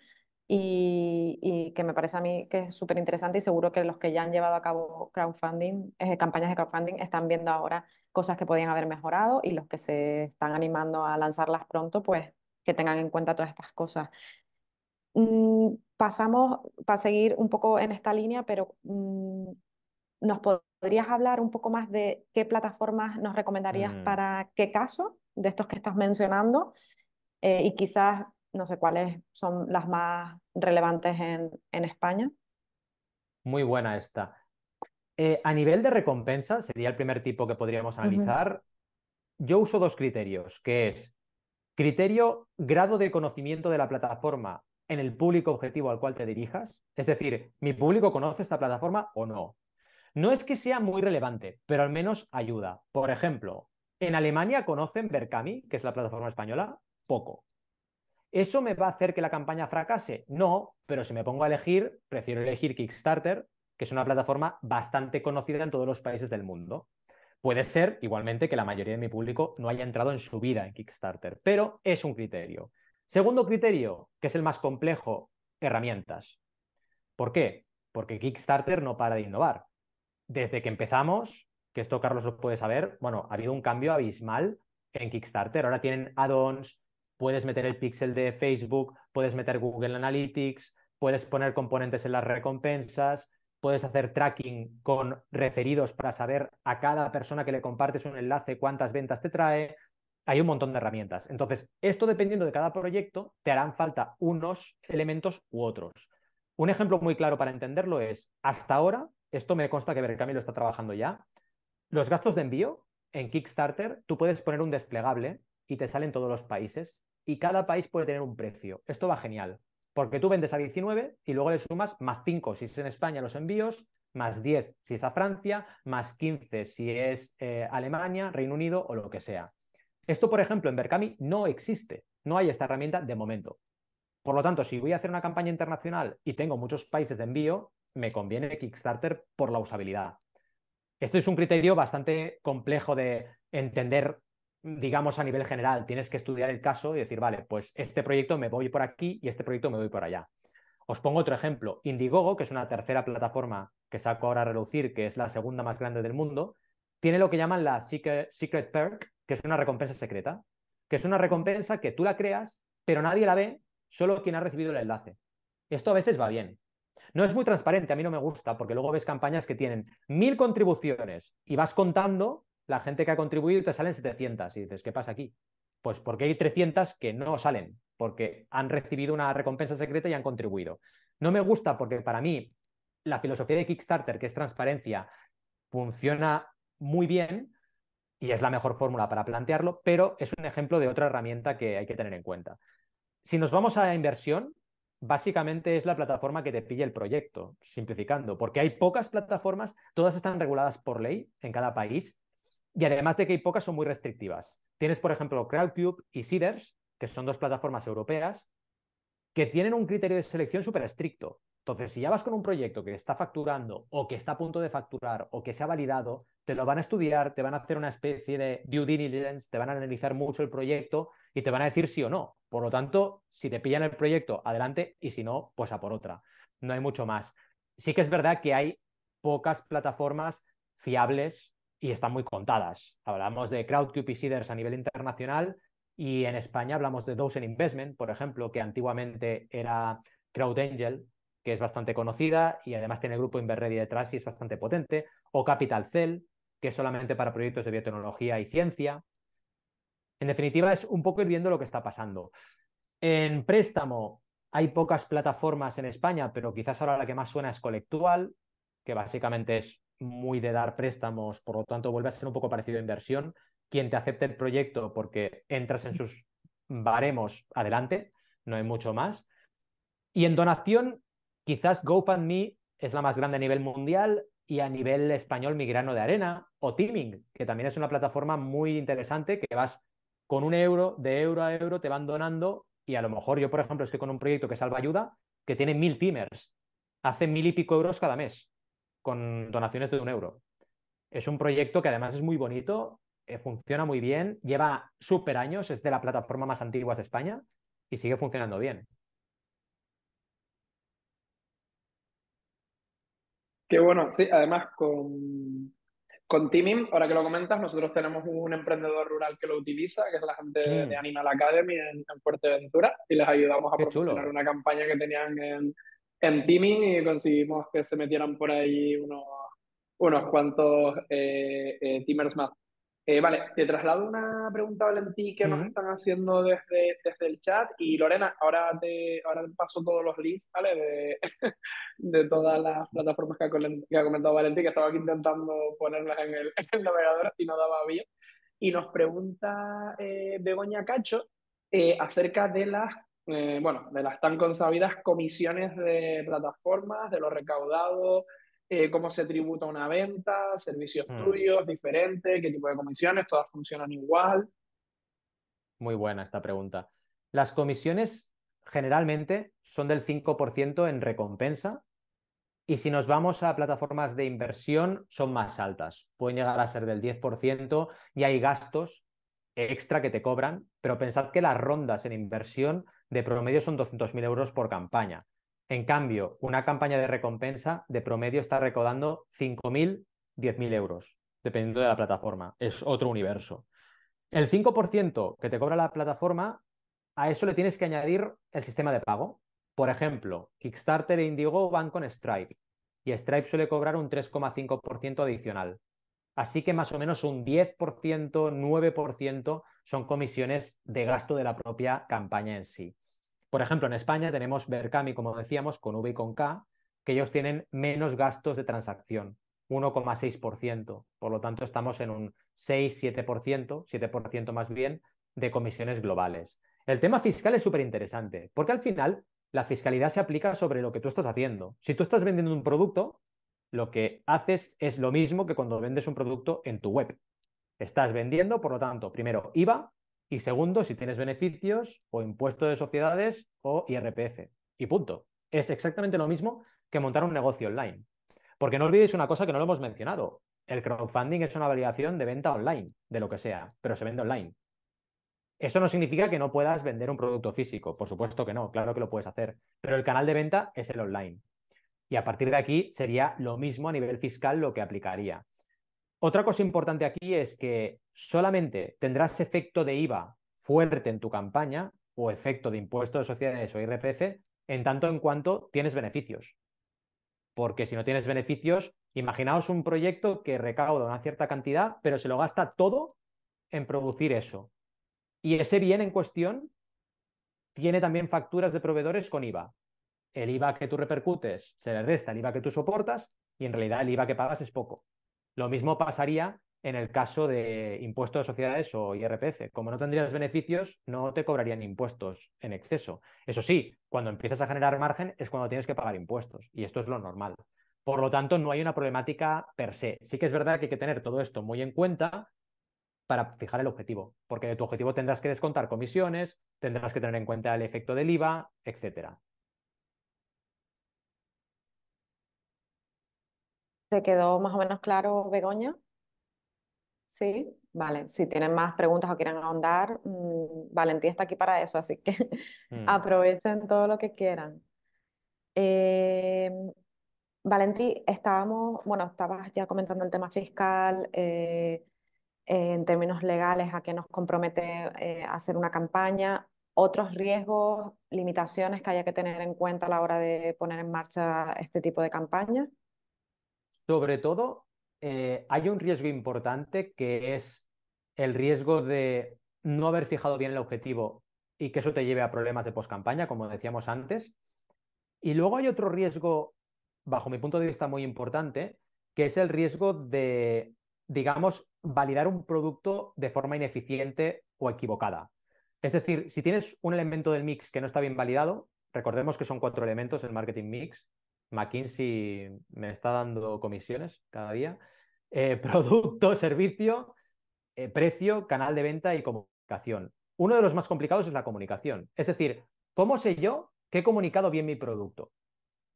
y, que me parece a mí que es súper interesante y seguro que los que ya han llevado a cabo crowdfunding, eh, campañas de crowdfunding, están viendo ahora cosas que podían haber mejorado y los que se están animando a lanzarlas pronto, pues que tengan en cuenta todas estas cosas. Mm, pasamos, para seguir un poco en esta línea, pero mm, ¿nos podrías hablar un poco más de qué plataformas nos recomendarías mm. para qué caso de estos que estás mencionando? Eh, y quizás, no sé cuáles son las más relevantes en, España. Muy buena esta. Eh, a nivel de recompensa, sería el primer tipo que podríamos analizar. Yo uso dos criterios, que es criterio grado de conocimiento de la plataforma en el público objetivo al cual te dirijas? Es decir, ¿mi público conoce esta plataforma o no? No es que sea muy relevante, pero al menos ayuda. Por ejemplo, ¿en Alemania conocen Berkami, que es la plataforma española? Poco. ¿Eso me va a hacer que la campaña fracase? No, pero si me pongo a elegir, prefiero elegir Kickstarter, que es una plataforma bastante conocida en todos los países del mundo. Puede ser, igualmente, que la mayoría de mi público no haya entrado en su vida en Kickstarter, pero es un criterio. Segundo criterio, que es el más complejo, herramientas. ¿Por qué? Porque Kickstarter no para de innovar. Desde que empezamos, que esto Carlos lo puede saber, bueno, ha habido un cambio abismal en Kickstarter. Ahora tienen add-ons, puedes meter el pixel de Facebook, puedes meter Google Analytics, puedes poner componentes en las recompensas, puedes hacer tracking con referidos para saber a cada persona que le compartes un enlace cuántas ventas te trae hay un montón de herramientas. Entonces, esto dependiendo de cada proyecto, te harán falta unos elementos u otros. Un ejemplo muy claro para entenderlo es, hasta ahora, esto me consta que Berkami lo está trabajando ya, los gastos de envío en Kickstarter, tú puedes poner un desplegable y te salen todos los países y cada país puede tener un precio. Esto va genial, porque tú vendes a 19 y luego le sumas más 5 si es en España los envíos, más 10 si es a Francia, más 15 si es eh, Alemania, Reino Unido o lo que sea. Esto, por ejemplo, en Berkami no existe, no hay esta herramienta de momento. Por lo tanto, si voy a hacer una campaña internacional y tengo muchos países de envío, me conviene Kickstarter por la usabilidad. Esto es un criterio bastante complejo de entender, digamos, a nivel general. Tienes que estudiar el caso y decir, vale, pues este proyecto me voy por aquí y este proyecto me voy por allá. Os pongo otro ejemplo. Indiegogo, que es una tercera plataforma que saco ahora a relucir, que es la segunda más grande del mundo, tiene lo que llaman la secret Perk, que es una recompensa secreta, que es una recompensa que tú la creas, pero nadie la ve, solo quien ha recibido el enlace. Esto a veces va bien. No es muy transparente, a mí no me gusta, porque luego ves campañas que tienen mil contribuciones y vas contando la gente que ha contribuido y te salen 700 y dices, ¿qué pasa aquí? Pues porque hay 300 que no salen, porque han recibido una recompensa secreta y han contribuido. No me gusta porque para mí la filosofía de Kickstarter, que es transparencia, funciona muy bien, y es la mejor fórmula para plantearlo, pero es un ejemplo de otra herramienta que hay que tener en cuenta. Si nos vamos a la inversión, básicamente es la plataforma que te pille el proyecto, simplificando, porque hay pocas plataformas, todas están reguladas por ley en cada país, y además de que hay pocas, son muy restrictivas. Tienes, por ejemplo, Crowdcube y Seeders, que son dos plataformas europeas, que tienen un criterio de selección súper estricto. Entonces, si ya vas con un proyecto que está facturando o que está a punto de facturar o que se ha validado, te lo van a estudiar, te van a hacer una especie de due diligence, te van a analizar mucho el proyecto y te van a decir sí o no. Por lo tanto, si te pillan el proyecto, adelante y si no, pues a por otra. No hay mucho más. Sí que es verdad que hay pocas plataformas fiables y están muy contadas. Hablamos de CrowdCube y Seeders a nivel internacional y en España hablamos de Dozen Investment, por ejemplo, que antiguamente era CrowdAngel, que es bastante conocida y además tiene el grupo Inverredi detrás y es bastante potente, o Capital Cell, que es solamente para proyectos de biotecnología y ciencia. En definitiva, es un poco ir viendo lo que está pasando. En préstamo hay pocas plataformas en España, pero quizás ahora la que más suena es Colectual, que básicamente es muy de dar préstamos, por lo tanto vuelve a ser un poco parecido a inversión. Quien te acepte el proyecto porque entras en sus baremos, adelante, no hay mucho más. Y en donación Quizás GoFundMe es la más grande a nivel mundial y a nivel español mi grano de arena o Teaming, que también es una plataforma muy interesante que vas con un euro, de euro a euro te van donando y a lo mejor yo, por ejemplo, estoy con un proyecto que salva ayuda que tiene mil teamers, hace mil y pico euros cada mes con donaciones de un euro. Es un proyecto que además es muy bonito, eh, funciona muy bien, lleva súper años, es de la plataforma más antigua de España y sigue funcionando bien. Qué bueno, sí, además con, con Teaming, ahora que lo comentas, nosotros tenemos un emprendedor rural que lo utiliza, que es la gente de mm. Animal Academy en, en, Fuerteventura, y les ayudamos a Qué una campaña que tenían en, en Teaming y conseguimos que se metieran por ahí unos, unos cuantos eh, eh más. Eh, vale, te traslado una pregunta, Valentí, que nos están haciendo desde, desde el chat. Y Lorena, ahora te, ahora paso todos los links, De, todas las plataformas que ha, comentado Valentí, que estaba aquí intentando ponerlas en el, navegador y no daba bien. Y nos pregunta eh, Begoña Cacho eh, acerca de las, bueno, de las tan consabidas comisiones de plataformas, de lo recaudado, eh, cómo se tributa una venta, servicios mm. tuyos diferentes, qué tipo de comisiones, todas funcionan igual. Muy buena esta pregunta. Las comisiones generalmente son del 5% en recompensa y si nos vamos a plataformas de inversión son más altas, pueden llegar a ser del 10% y hay gastos extra que te cobran, pero pensad que las rondas en inversión de promedio son 200.000 euros por campaña. En cambio, una campaña de recompensa de promedio está recaudando 5.000, 10.000 euros, dependiendo de la plataforma. Es otro universo. El 5% que te cobra la plataforma, a eso le tienes que añadir el sistema de pago. Por ejemplo, Kickstarter e Indiegogo van con Stripe y Stripe suele cobrar un 3,5% adicional. Así que más o menos un 10%, 9% son comisiones de gasto de la propia campaña en sí. Por ejemplo, en España tenemos Bercami, como decíamos, con V y con K, que ellos tienen menos gastos de transacción, 1,6%. Por lo tanto, estamos en un 6-7%, 7% más bien, de comisiones globales. El tema fiscal es súper interesante, porque al final la fiscalidad se aplica sobre lo que tú estás haciendo. Si tú estás vendiendo un producto, lo que haces es lo mismo que cuando vendes un producto en tu web. Estás vendiendo, por lo tanto, primero IVA, y segundo, si tienes beneficios o impuesto de sociedades o IRPF. Y punto. Es exactamente lo mismo que montar un negocio online. Porque no olvidéis una cosa que no lo hemos mencionado. El crowdfunding es una validación de venta online, de lo que sea, pero se vende online. Eso no significa que no puedas vender un producto físico, por supuesto que no, claro que lo puedes hacer, pero el canal de venta es el online. Y a partir de aquí sería lo mismo a nivel fiscal lo que aplicaría. Otra cosa importante aquí es que solamente tendrás efecto de IVA fuerte en tu campaña o efecto de impuestos de sociedades o IRPF en tanto en cuanto tienes beneficios. Porque si no tienes beneficios, imaginaos un proyecto que recauda una cierta cantidad, pero se lo gasta todo en producir eso. Y ese bien en cuestión tiene también facturas de proveedores con IVA. El IVA que tú repercutes se le resta el IVA que tú soportas y en realidad el IVA que pagas es poco. Lo mismo pasaría en el caso de impuestos de sociedades o IRPF. Como no tendrías beneficios, no te cobrarían impuestos en exceso. Eso sí, cuando empiezas a generar margen es cuando tienes que pagar impuestos y esto es lo normal. Por lo tanto, no hay una problemática per se. Sí que es verdad que hay que tener todo esto muy en cuenta para fijar el objetivo, porque de tu objetivo tendrás que descontar comisiones, tendrás que tener en cuenta el efecto del IVA, etcétera. ¿Te quedó más o menos claro, Begoña? Sí, vale. Si tienen más preguntas o quieren ahondar, mm, Valentí está aquí para eso, así que mm. aprovechen todo lo que quieran. Eh, Valentí, estábamos, bueno, estabas ya comentando el tema fiscal, eh, en términos legales, a qué nos compromete eh, hacer una campaña, otros riesgos, limitaciones que haya que tener en cuenta a la hora de poner en marcha este tipo de campañas. Sobre todo, eh, hay un riesgo importante que es el riesgo de no haber fijado bien el objetivo y que eso te lleve a problemas de campaña, como decíamos antes. Y luego hay otro riesgo, bajo mi punto de vista muy importante, que es el riesgo de, digamos, validar un producto de forma ineficiente o equivocada. Es decir, si tienes un elemento del mix que no está bien validado, recordemos que son cuatro elementos el marketing mix, McKinsey me está dando comisiones cada día. Eh, producto, servicio, eh, precio, canal de venta y comunicación. Uno de los más complicados es la comunicación. Es decir, ¿cómo sé yo que he comunicado bien mi producto?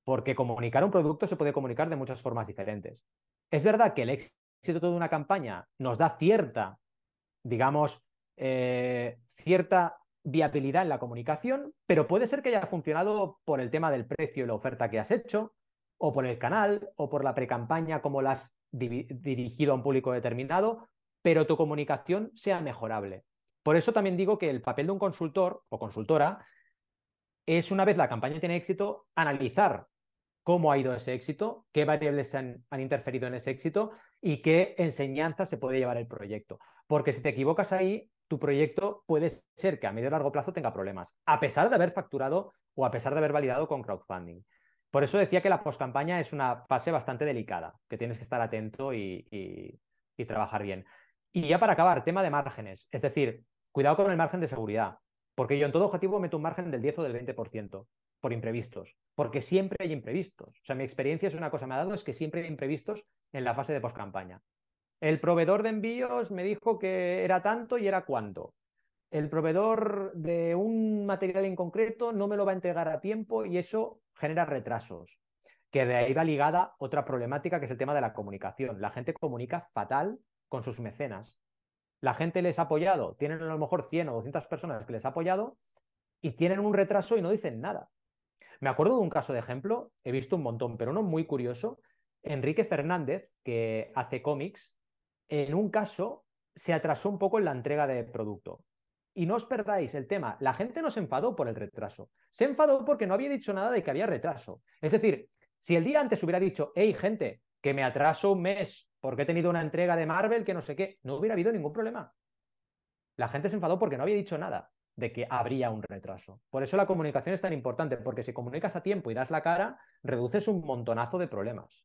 Porque comunicar un producto se puede comunicar de muchas formas diferentes. Es verdad que el éxito de una campaña nos da cierta, digamos, eh, cierta viabilidad en la comunicación, pero puede ser que haya funcionado por el tema del precio y la oferta que has hecho, o por el canal, o por la precampaña como la has dirigido a un público determinado, pero tu comunicación sea mejorable. Por eso también digo que el papel de un consultor o consultora es una vez la campaña tiene éxito, analizar cómo ha ido ese éxito, qué variables han, interferido en ese éxito y qué enseñanza se puede llevar el proyecto. Porque si te equivocas ahí, tu proyecto puede ser que a medio y largo plazo tenga problemas, a pesar de haber facturado o a pesar de haber validado con crowdfunding. Por eso decía que la postcampaña es una fase bastante delicada, que tienes que estar atento y, trabajar bien. Y ya para acabar, tema de márgenes. Es decir, cuidado con el margen de seguridad, porque yo en todo objetivo meto un margen del 10 o del 20% por imprevistos, porque siempre hay imprevistos. O sea, mi experiencia es una cosa que me ha dado, es que siempre hay imprevistos en la fase de postcampaña. El proveedor de envíos me dijo que era tanto y era cuánto. El proveedor de un material en concreto no me lo va a entregar a tiempo y eso genera retrasos. Que de ahí va ligada otra problemática que es el tema de la comunicación. La gente comunica fatal con sus mecenas. La gente les ha apoyado, tienen a lo mejor 100 o 200 personas que les ha apoyado y tienen un retraso y no dicen nada. Me acuerdo de un caso de ejemplo, he visto un montón, pero uno muy curioso. Enrique Fernández, que hace cómics, en un caso se atrasó un poco en la entrega de producto. Y no os perdáis el tema, la gente no se enfadó por el retraso, se enfadó porque no había dicho nada de que había retraso. Es decir, si el día antes hubiera dicho, hey gente, que me atraso un mes porque he tenido una entrega de Marvel que no sé qué, no hubiera habido ningún problema. La gente se enfadó porque no había dicho nada de que habría un retraso. Por eso la comunicación es tan importante, porque si comunicas a tiempo y das la cara, reduces un montonazo de problemas.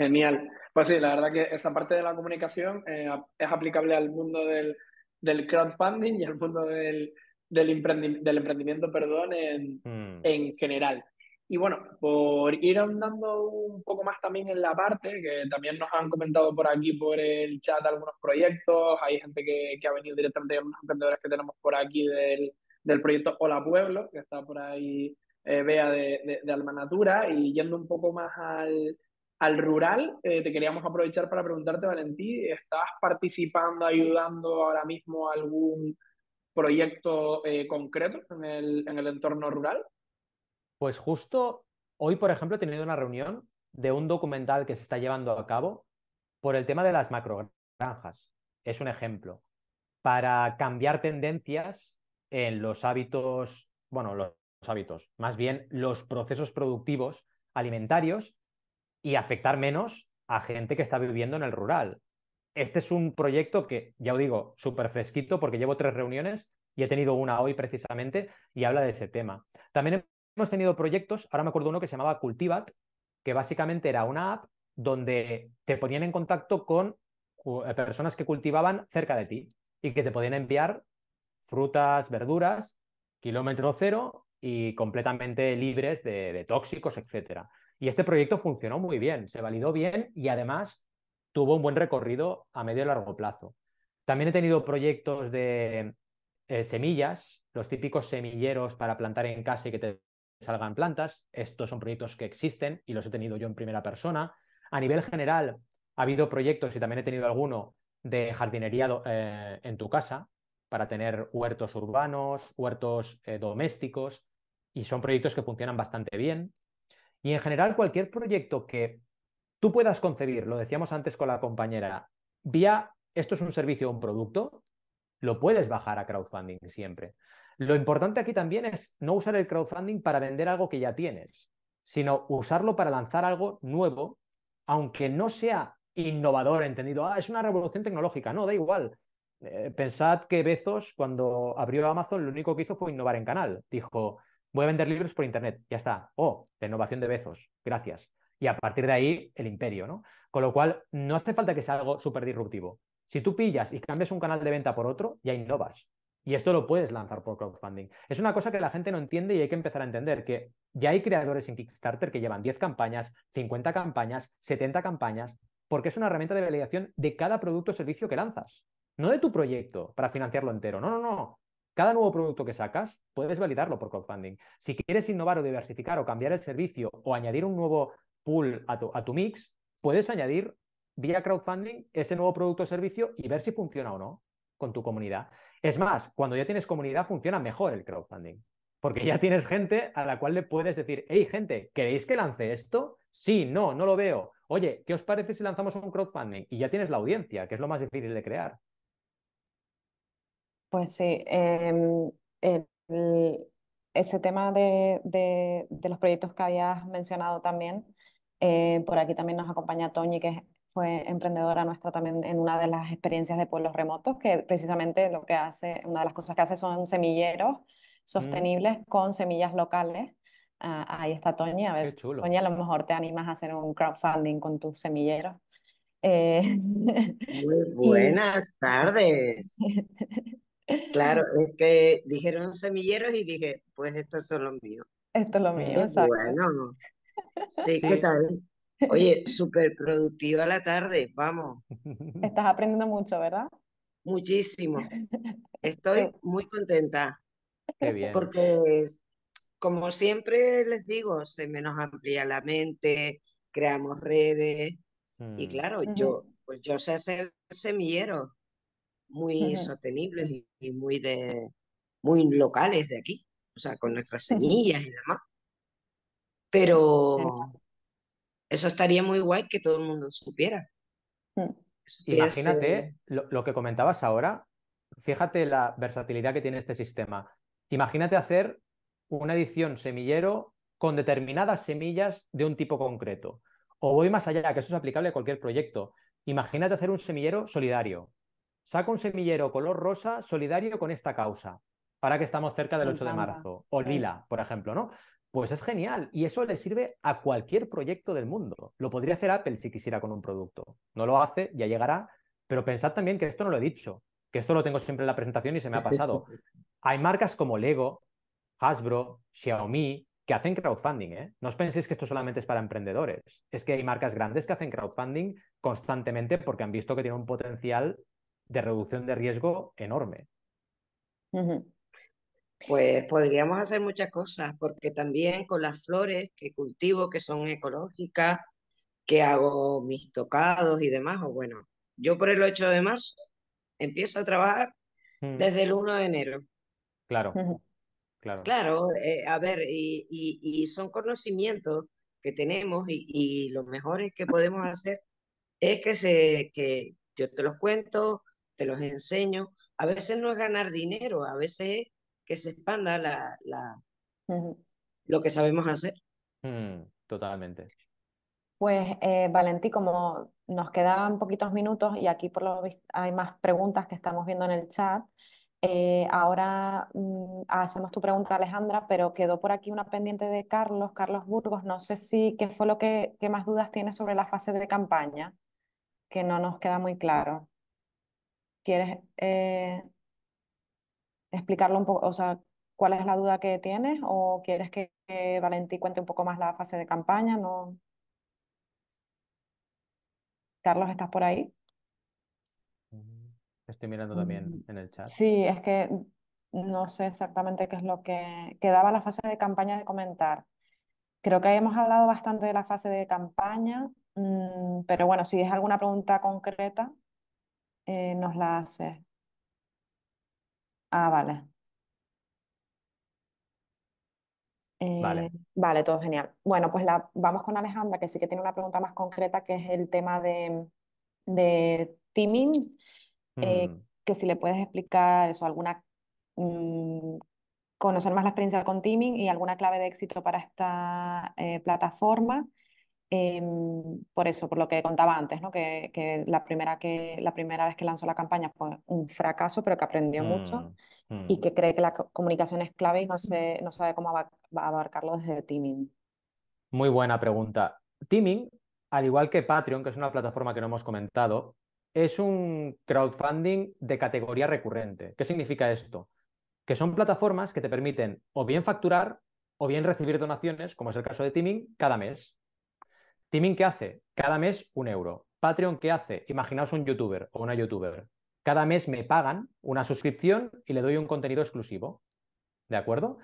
Genial. Pues sí, la verdad que esta parte de la comunicación eh, es aplicable al mundo del, crowdfunding y al mundo del, del, emprendimiento perdón, mm. en, general. Y bueno, por ir andando un poco más también en la parte, que también nos han comentado por aquí, por el chat, algunos proyectos, hay gente que, ha venido directamente, hay unos emprendedores que tenemos por aquí del, proyecto Hola Pueblo, que está por ahí Vea eh, de, de, de Almanatura, y yendo un poco más al al rural, eh, te queríamos aprovechar para preguntarte, Valentí, ¿estás participando, ayudando ahora mismo a algún proyecto eh, concreto en el, en el, entorno rural? Pues justo hoy, por ejemplo, he tenido una reunión de un documental que se está llevando a cabo por el tema de las macrogranjas. Es un ejemplo. Para cambiar tendencias en los hábitos, bueno, los hábitos, más bien los procesos productivos alimentarios y afectar menos a gente que está viviendo en el rural. Este es un proyecto que, ya os digo, súper fresquito porque llevo tres reuniones y he tenido una hoy precisamente y habla de ese tema. También hemos tenido proyectos, ahora me acuerdo uno que se llamaba Cultivat, que básicamente era una app donde te ponían en contacto con eh, personas que cultivaban cerca de ti y que te podían enviar frutas, verduras, kilómetro cero y completamente libres de, tóxicos, etcétera. Y este proyecto funcionó muy bien, se validó bien y además tuvo un buen recorrido a medio y largo plazo. También he tenido proyectos de eh, semillas, los típicos semilleros para plantar en casa y que te salgan plantas. Estos son proyectos que existen y los he tenido yo en primera persona. A nivel general, ha habido proyectos y también he tenido alguno de jardinería eh, en tu casa para tener huertos urbanos, huertos eh, domésticos y son proyectos que funcionan bastante bien. Y en general, cualquier proyecto que tú puedas concebir, lo decíamos antes con la compañera, vía esto es un servicio o un producto, lo puedes bajar a crowdfunding siempre. Lo importante aquí también es no usar el crowdfunding para vender algo que ya tienes, sino usarlo para lanzar algo nuevo, aunque no sea innovador, entendido, ah, es una revolución tecnológica, no, da igual. Eh, pensad que Bezos, cuando abrió Amazon, lo único que hizo fue innovar en canal. Dijo, voy a vender libros por Internet, ya está. Oh, la innovación de Bezos, gracias. Y a partir de ahí, el imperio, ¿no? Con lo cual, no hace falta que sea algo súper disruptivo. Si tú pillas y cambias un canal de venta por otro, ya innovas. Y esto lo puedes lanzar por crowdfunding. Es una cosa que la gente no entiende y hay que empezar a entender que ya hay creadores en Kickstarter que llevan 10 campañas, 50 campañas, 70 campañas, porque es una herramienta de validación de cada producto o servicio que lanzas. No de tu proyecto para financiarlo entero. No, no, no. Cada nuevo producto que sacas puedes validarlo por crowdfunding. Si quieres innovar o diversificar o cambiar el servicio o añadir un nuevo pool a tu, mix, puedes añadir vía crowdfunding ese nuevo producto o servicio y ver si funciona o no con tu comunidad. Es más, cuando ya tienes comunidad funciona mejor el crowdfunding, porque ya tienes gente a la cual le puedes decir, hey gente, ¿queréis que lance esto? Sí, no, no lo veo. Oye, ¿qué os parece si lanzamos un crowdfunding? Y ya tienes la audiencia, que es lo más difícil de crear. Pues sí, em, ese tema de, de, los proyectos que habías mencionado también, eh, por aquí también nos acompaña Toñi, que fue emprendedora nuestra también en una de las experiencias de pueblos remotos, que precisamente lo que hace, una de las cosas que hace son semilleros mm. sostenibles con semillas locales. Ah, ahí está Toñi, a ver, Toñi, a lo mejor te animas a hacer un crowdfunding con tus semilleros. Eh, Muy buenas tardes. Claro, es que dijeron semilleros y dije, pues estos son los míos. Esto es lo mío, exacto. Bueno, sí, ¿qué tal? Oye, súper productiva la tarde, vamos. Estás aprendiendo mucho, ¿verdad? Muchísimo. Estoy muy contenta. Qué bien. Porque, como siempre les digo, se me nos amplía la mente, creamos redes. Y mm. claro, yo, pues yo sé hacer semilleros muy sostenibles y, muy, de, muy locales de aquí, o sea, con nuestras semillas y demás. Pero eso estaría muy guay que todo el mundo supiera. Mm. Imagínate lo, lo que comentabas ahora, fíjate la versatilidad que tiene este sistema. Imagínate hacer una edición semillero con determinadas semillas de un tipo concreto. O voy más allá, que eso es aplicable a cualquier proyecto. Imagínate hacer un semillero solidario, Saca un semillero color rosa solidario con esta causa, para que estamos cerca del 8 de marzo, o lila, por ejemplo, ¿no? Pues es genial y eso le sirve a cualquier proyecto del mundo. Lo podría hacer Apple si quisiera con un producto. No lo hace, ya llegará, pero pensad también que esto no lo he dicho, que esto lo tengo siempre en la presentación y se me ha pasado. Hay marcas como Lego, Hasbro, Xiaomi, que hacen crowdfunding. ¿eh? No os penséis que esto solamente es para emprendedores. Es que hay marcas grandes que hacen crowdfunding constantemente porque han visto que tiene un potencial de reducción de riesgo enorme. Pues podríamos hacer muchas cosas, porque también con las flores que cultivo, que son ecológicas, que hago mis tocados y demás, o bueno, yo por el 8 de marzo empiezo a trabajar mm. desde el 1 de enero. Claro, claro. Claro, eh, a ver, y, son conocimientos que tenemos y, y lo mejor que podemos hacer es que, se, que yo te los cuento, te los enseño. A veces no es ganar dinero, a veces es que se expanda la, la lo que sabemos hacer. Mm, totalmente. Pues eh, Valentí, como nos quedaban poquitos minutos y aquí por lo hay más preguntas que estamos viendo en el chat, eh, ahora mm, hacemos tu pregunta, Alejandra, pero quedó por aquí una pendiente de Carlos, Carlos Burgos. No sé si qué fue lo que, que más dudas tiene sobre la fase de campaña, que no nos queda muy claro. ¿Quieres eh, explicarlo un poco? O sea, ¿cuál es la duda que tienes? ¿O quieres que, que Valentí cuente un poco más la fase de campaña? No. Carlos, ¿estás por ahí? Mm, estoy mirando también mm, en el chat. Sí, es que no sé exactamente qué es lo que quedaba la fase de campaña de comentar. Creo que hemos hablado bastante de la fase de campaña, mm, pero bueno, si es alguna pregunta concreta, eh, nos la hace? Ah, vale. Eh, vale. todo genial. Bueno, pues la, vamos con Alejandra, que sí que tiene una pregunta más concreta, que es el tema de, teaming, eh, mm. que si le puedes explicar eso, alguna, mm, conocer más la experiencia con teaming y alguna clave de éxito para esta plataforma Em, por eso, por lo que contaba antes, ¿no? que, la primera que la primera vez que lanzó la campaña fue un fracaso, pero que aprendió mucho mm, mm. y que cree que la comunicación es clave y no, se, no sabe cómo va, a abarcarlo desde Teaming. Muy buena pregunta. Teaming, al igual que Patreon, que es una plataforma que no hemos comentado, es un crowdfunding de categoría recurrente. ¿Qué significa esto? Que son plataformas que te permiten o bien facturar o bien recibir donaciones, como es el caso de Teaming, cada mes. Timing, ¿qué hace? Cada mes un euro. Patreon, ¿qué hace? Imaginaos un youtuber o una youtuber. Cada mes me pagan una suscripción y le doy un contenido exclusivo. ¿De acuerdo?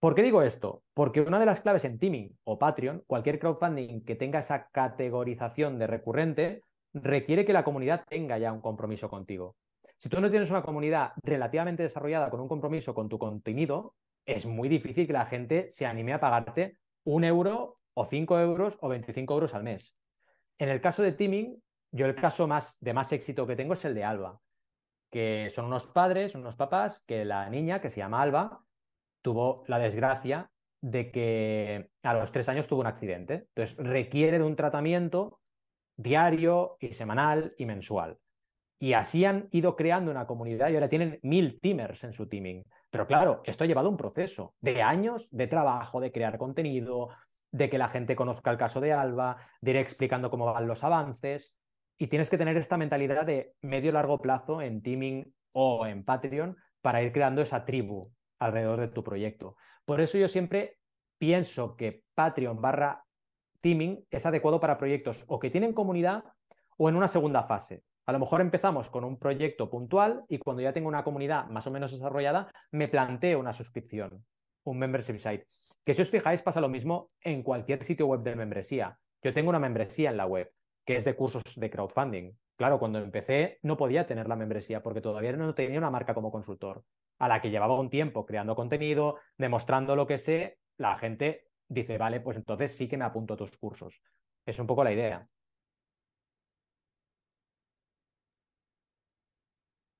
¿Por qué digo esto? Porque una de las claves en Teaming o Patreon, cualquier crowdfunding que tenga esa categorización de recurrente, requiere que la comunidad tenga ya un compromiso contigo. Si tú no tienes una comunidad relativamente desarrollada con un compromiso con tu contenido, es muy difícil que la gente se anime a pagarte un euro o 5 euros o 25 euros al mes. En el caso de Teaming, yo el caso más, de más éxito que tengo es el de Alba, que son unos padres, unos papás, que la niña, que se llama Alba, tuvo la desgracia de que a los tres años tuvo un accidente. Entonces, requiere de un tratamiento diario y semanal y mensual. Y así han ido creando una comunidad y ahora tienen mil teamers en su teaming. Pero claro, esto ha llevado un proceso de años de trabajo, de crear contenido, de que la gente conozca el caso de Alba, de ir explicando cómo van los avances. Y tienes que tener esta mentalidad de medio-largo plazo en teaming o en Patreon para ir creando esa tribu alrededor de tu proyecto. Por eso yo siempre pienso que Patreon barra teaming es adecuado para proyectos o que tienen comunidad o en una segunda fase. A lo mejor empezamos con un proyecto puntual y cuando ya tengo una comunidad más o menos desarrollada, me planteo una suscripción un membership site. Que si os fijáis pasa lo mismo en cualquier sitio web de membresía. Yo tengo una membresía en la web que es de cursos de crowdfunding. Claro, cuando empecé no podía tener la membresía porque todavía no tenía una marca como consultor, a la que llevaba un tiempo creando contenido, demostrando lo que sé, la gente dice, vale, pues entonces sí que me apunto a tus cursos. Es un poco la idea.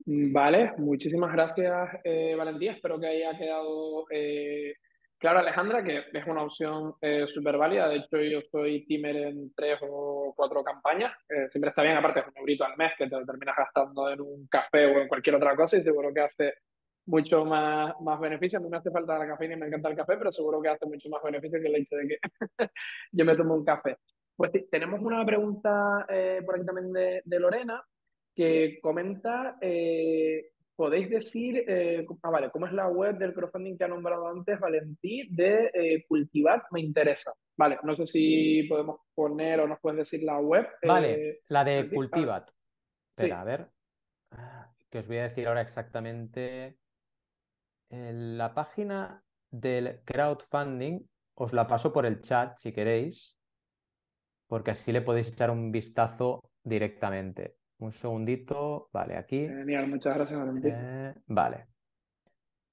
Mm, vale, muchísimas gracias, eh, Valentía. Espero que haya quedado eh, claro, Alejandra, que es una opción eh, súper válida. De hecho, yo soy timer en tres o cuatro campañas. Eh, siempre está bien, aparte es un eurito al mes que te terminas gastando en un café o en cualquier otra cosa y seguro que hace mucho más, más beneficio. A mí me hace falta la cafeína y me encanta el café, pero seguro que hace mucho más beneficio que el hecho de que yo me tomo un café. Pues tenemos una pregunta por aquí también de Lorena que comenta, eh, podéis decir, eh, ah, vale, ¿cómo es la web del crowdfunding que ha nombrado antes Valentí de eh, Cultivat Me interesa. Vale, no sé si podemos poner o nos pueden decir la web. Vale, la de Cultivat. Ah, Espera, a ver. Ah, que os voy a decir ahora exactamente. La página del crowdfunding os la paso por el chat si queréis, porque así le podéis echar un vistazo directamente. Un segundito, vale, aquí. Genial, muchas gracias, Valentín. Eh, vale.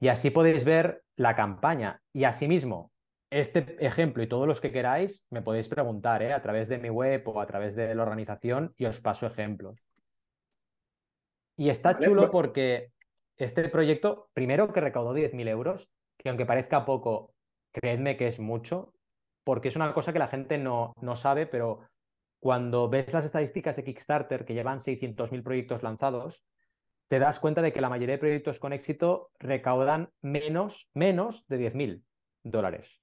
Y así podéis ver la campaña. Y asimismo, este ejemplo y todos los que queráis, me podéis preguntar eh, a través de mi web o a través de la organización y os paso ejemplos. Y está chulo pues porque este proyecto, primero que recaudó 10.000 euros, que aunque parezca poco, creedme que es mucho, porque es una cosa que la gente no, no sabe, pero cuando ves las estadísticas de Kickstarter, que llevan 600.000 proyectos lanzados, te das cuenta de que la mayoría de proyectos con éxito recaudan menos, menos de 10.000 dólares.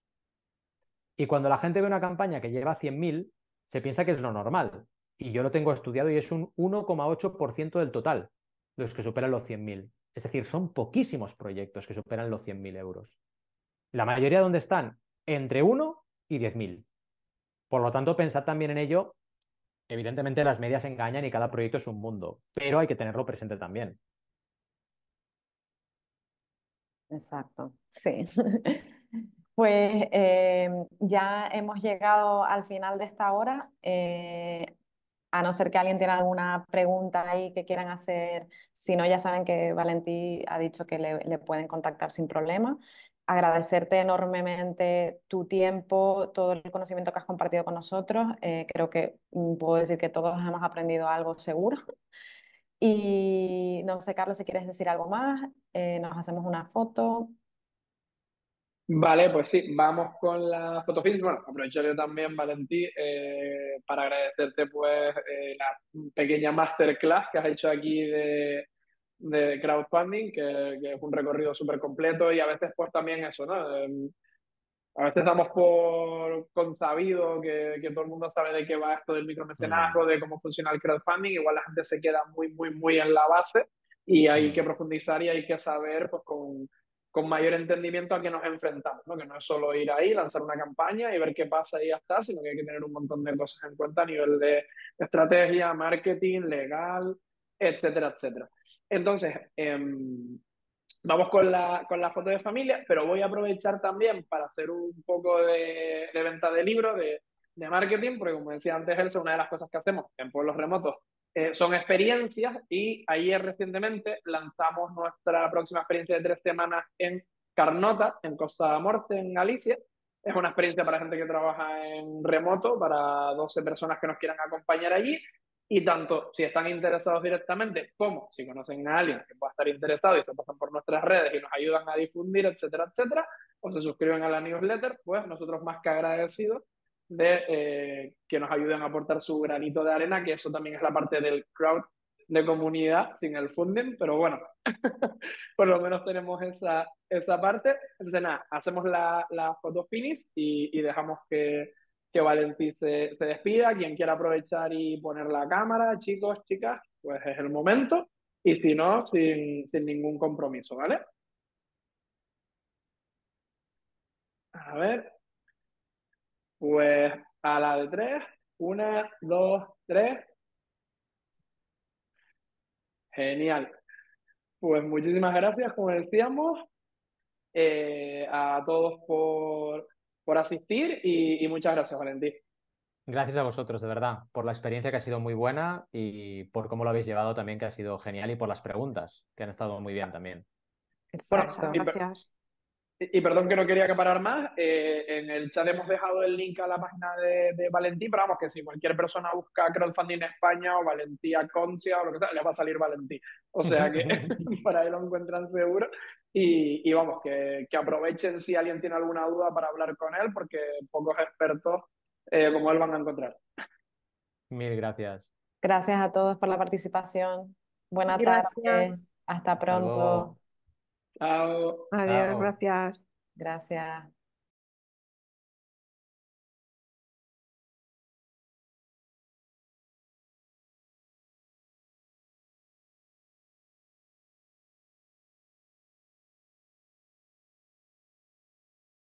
Y cuando la gente ve una campaña que lleva 100.000, se piensa que es lo normal. Y yo lo tengo estudiado y es un 1,8% del total los que superan los 100.000. Es decir, son poquísimos proyectos que superan los 100.000 euros. La mayoría dónde están entre 1 y 10.000. Por lo tanto, pensad también en ello Evidentemente las medias engañan y cada proyecto es un mundo, pero hay que tenerlo presente también. Exacto, sí. Pues eh, ya hemos llegado al final de esta hora. Eh, a no ser que alguien tenga alguna pregunta ahí que quieran hacer, si no, ya saben que Valentí ha dicho que le pueden contactar sin problema agradecerte enormemente tu tiempo, todo el conocimiento que has compartido con nosotros. Eh, creo que mm, puedo decir que todos hemos aprendido algo seguro. Y no sé, Carlos, si quieres decir algo más, eh, nos hacemos una foto. Vale, pues sí, vamos con la foto Bueno, aprovecho yo también, Valentí, eh, para agradecerte pues la pequeña masterclass que has hecho aquí de de crowdfunding, que, que es un recorrido súper completo y a veces pues también eso, ¿no? Em, a veces damos por consabido que, que, todo el mundo sabe de qué va esto del micromecenazgo, de cómo funciona el crowdfunding, igual la gente se queda muy, muy, muy en la base y hay que profundizar y hay que saber pues, con, con mayor entendimiento a qué nos enfrentamos, ¿no? que no es solo ir ahí, lanzar una campaña y ver qué pasa y ya está, sino que hay que tener un montón de cosas en cuenta a nivel de estrategia, marketing, legal, etcétera, etcétera. Entonces, em, vamos con la, foto de familia, pero voy a aprovechar también para hacer un poco de, venta de libros, de, marketing, porque como decía antes Elsa, una de las cosas que hacemos en pueblos remotos eh, son experiencias y ayer recientemente lanzamos nuestra próxima experiencia de tres semanas en Carnota, en Costa Morte, en Galicia. Es una experiencia para gente que trabaja en remoto, para 12 personas que nos quieran acompañar allí. Y tanto si están interesados directamente como si conocen a alguien que pueda estar interesado y se pasan por nuestras redes y nos ayudan a difundir, etcétera, etcétera, o se suscriben a la newsletter, pues nosotros más que agradecidos de eh, que nos ayuden a aportar su granito de arena, que eso también es la parte del crowd de comunidad sin el funding, pero bueno, por lo menos tenemos esa, esa parte. Entonces nada, hacemos la, foto finis y dejamos que que Valentín se, se despida. Quien quiera aprovechar y poner la cámara, chicos, chicas, pues es el momento. Y si no, sin, ningún compromiso, ¿vale? A ver. Pues a la de tres. Una, dos, tres. Genial. Pues muchísimas gracias, como decíamos, eh, a todos por por asistir y, muchas gracias, Valentín. Gracias a vosotros, de verdad, por la experiencia que ha sido muy buena y por cómo lo habéis llevado también, que ha sido genial, y por las preguntas, que han estado muy bien también. Exacto, gracias. Y, perdón que no quería acabar más, eh, en el chat hemos dejado el link a la página de, Valentín, Valentí, pero vamos, que si cualquier persona busca crowdfunding en España o Valentía Concia o lo que sea, le va a salir Valentí. O sea que para él lo encuentran seguro. Y, vamos, que, aprovechen si alguien tiene alguna duda para hablar con él, porque pocos expertos eh, como él van a encontrar. Mil gracias. Gracias a todos por la participación. Buenas tardes. Hasta pronto. Chao. Adiós, gracias. Gracias.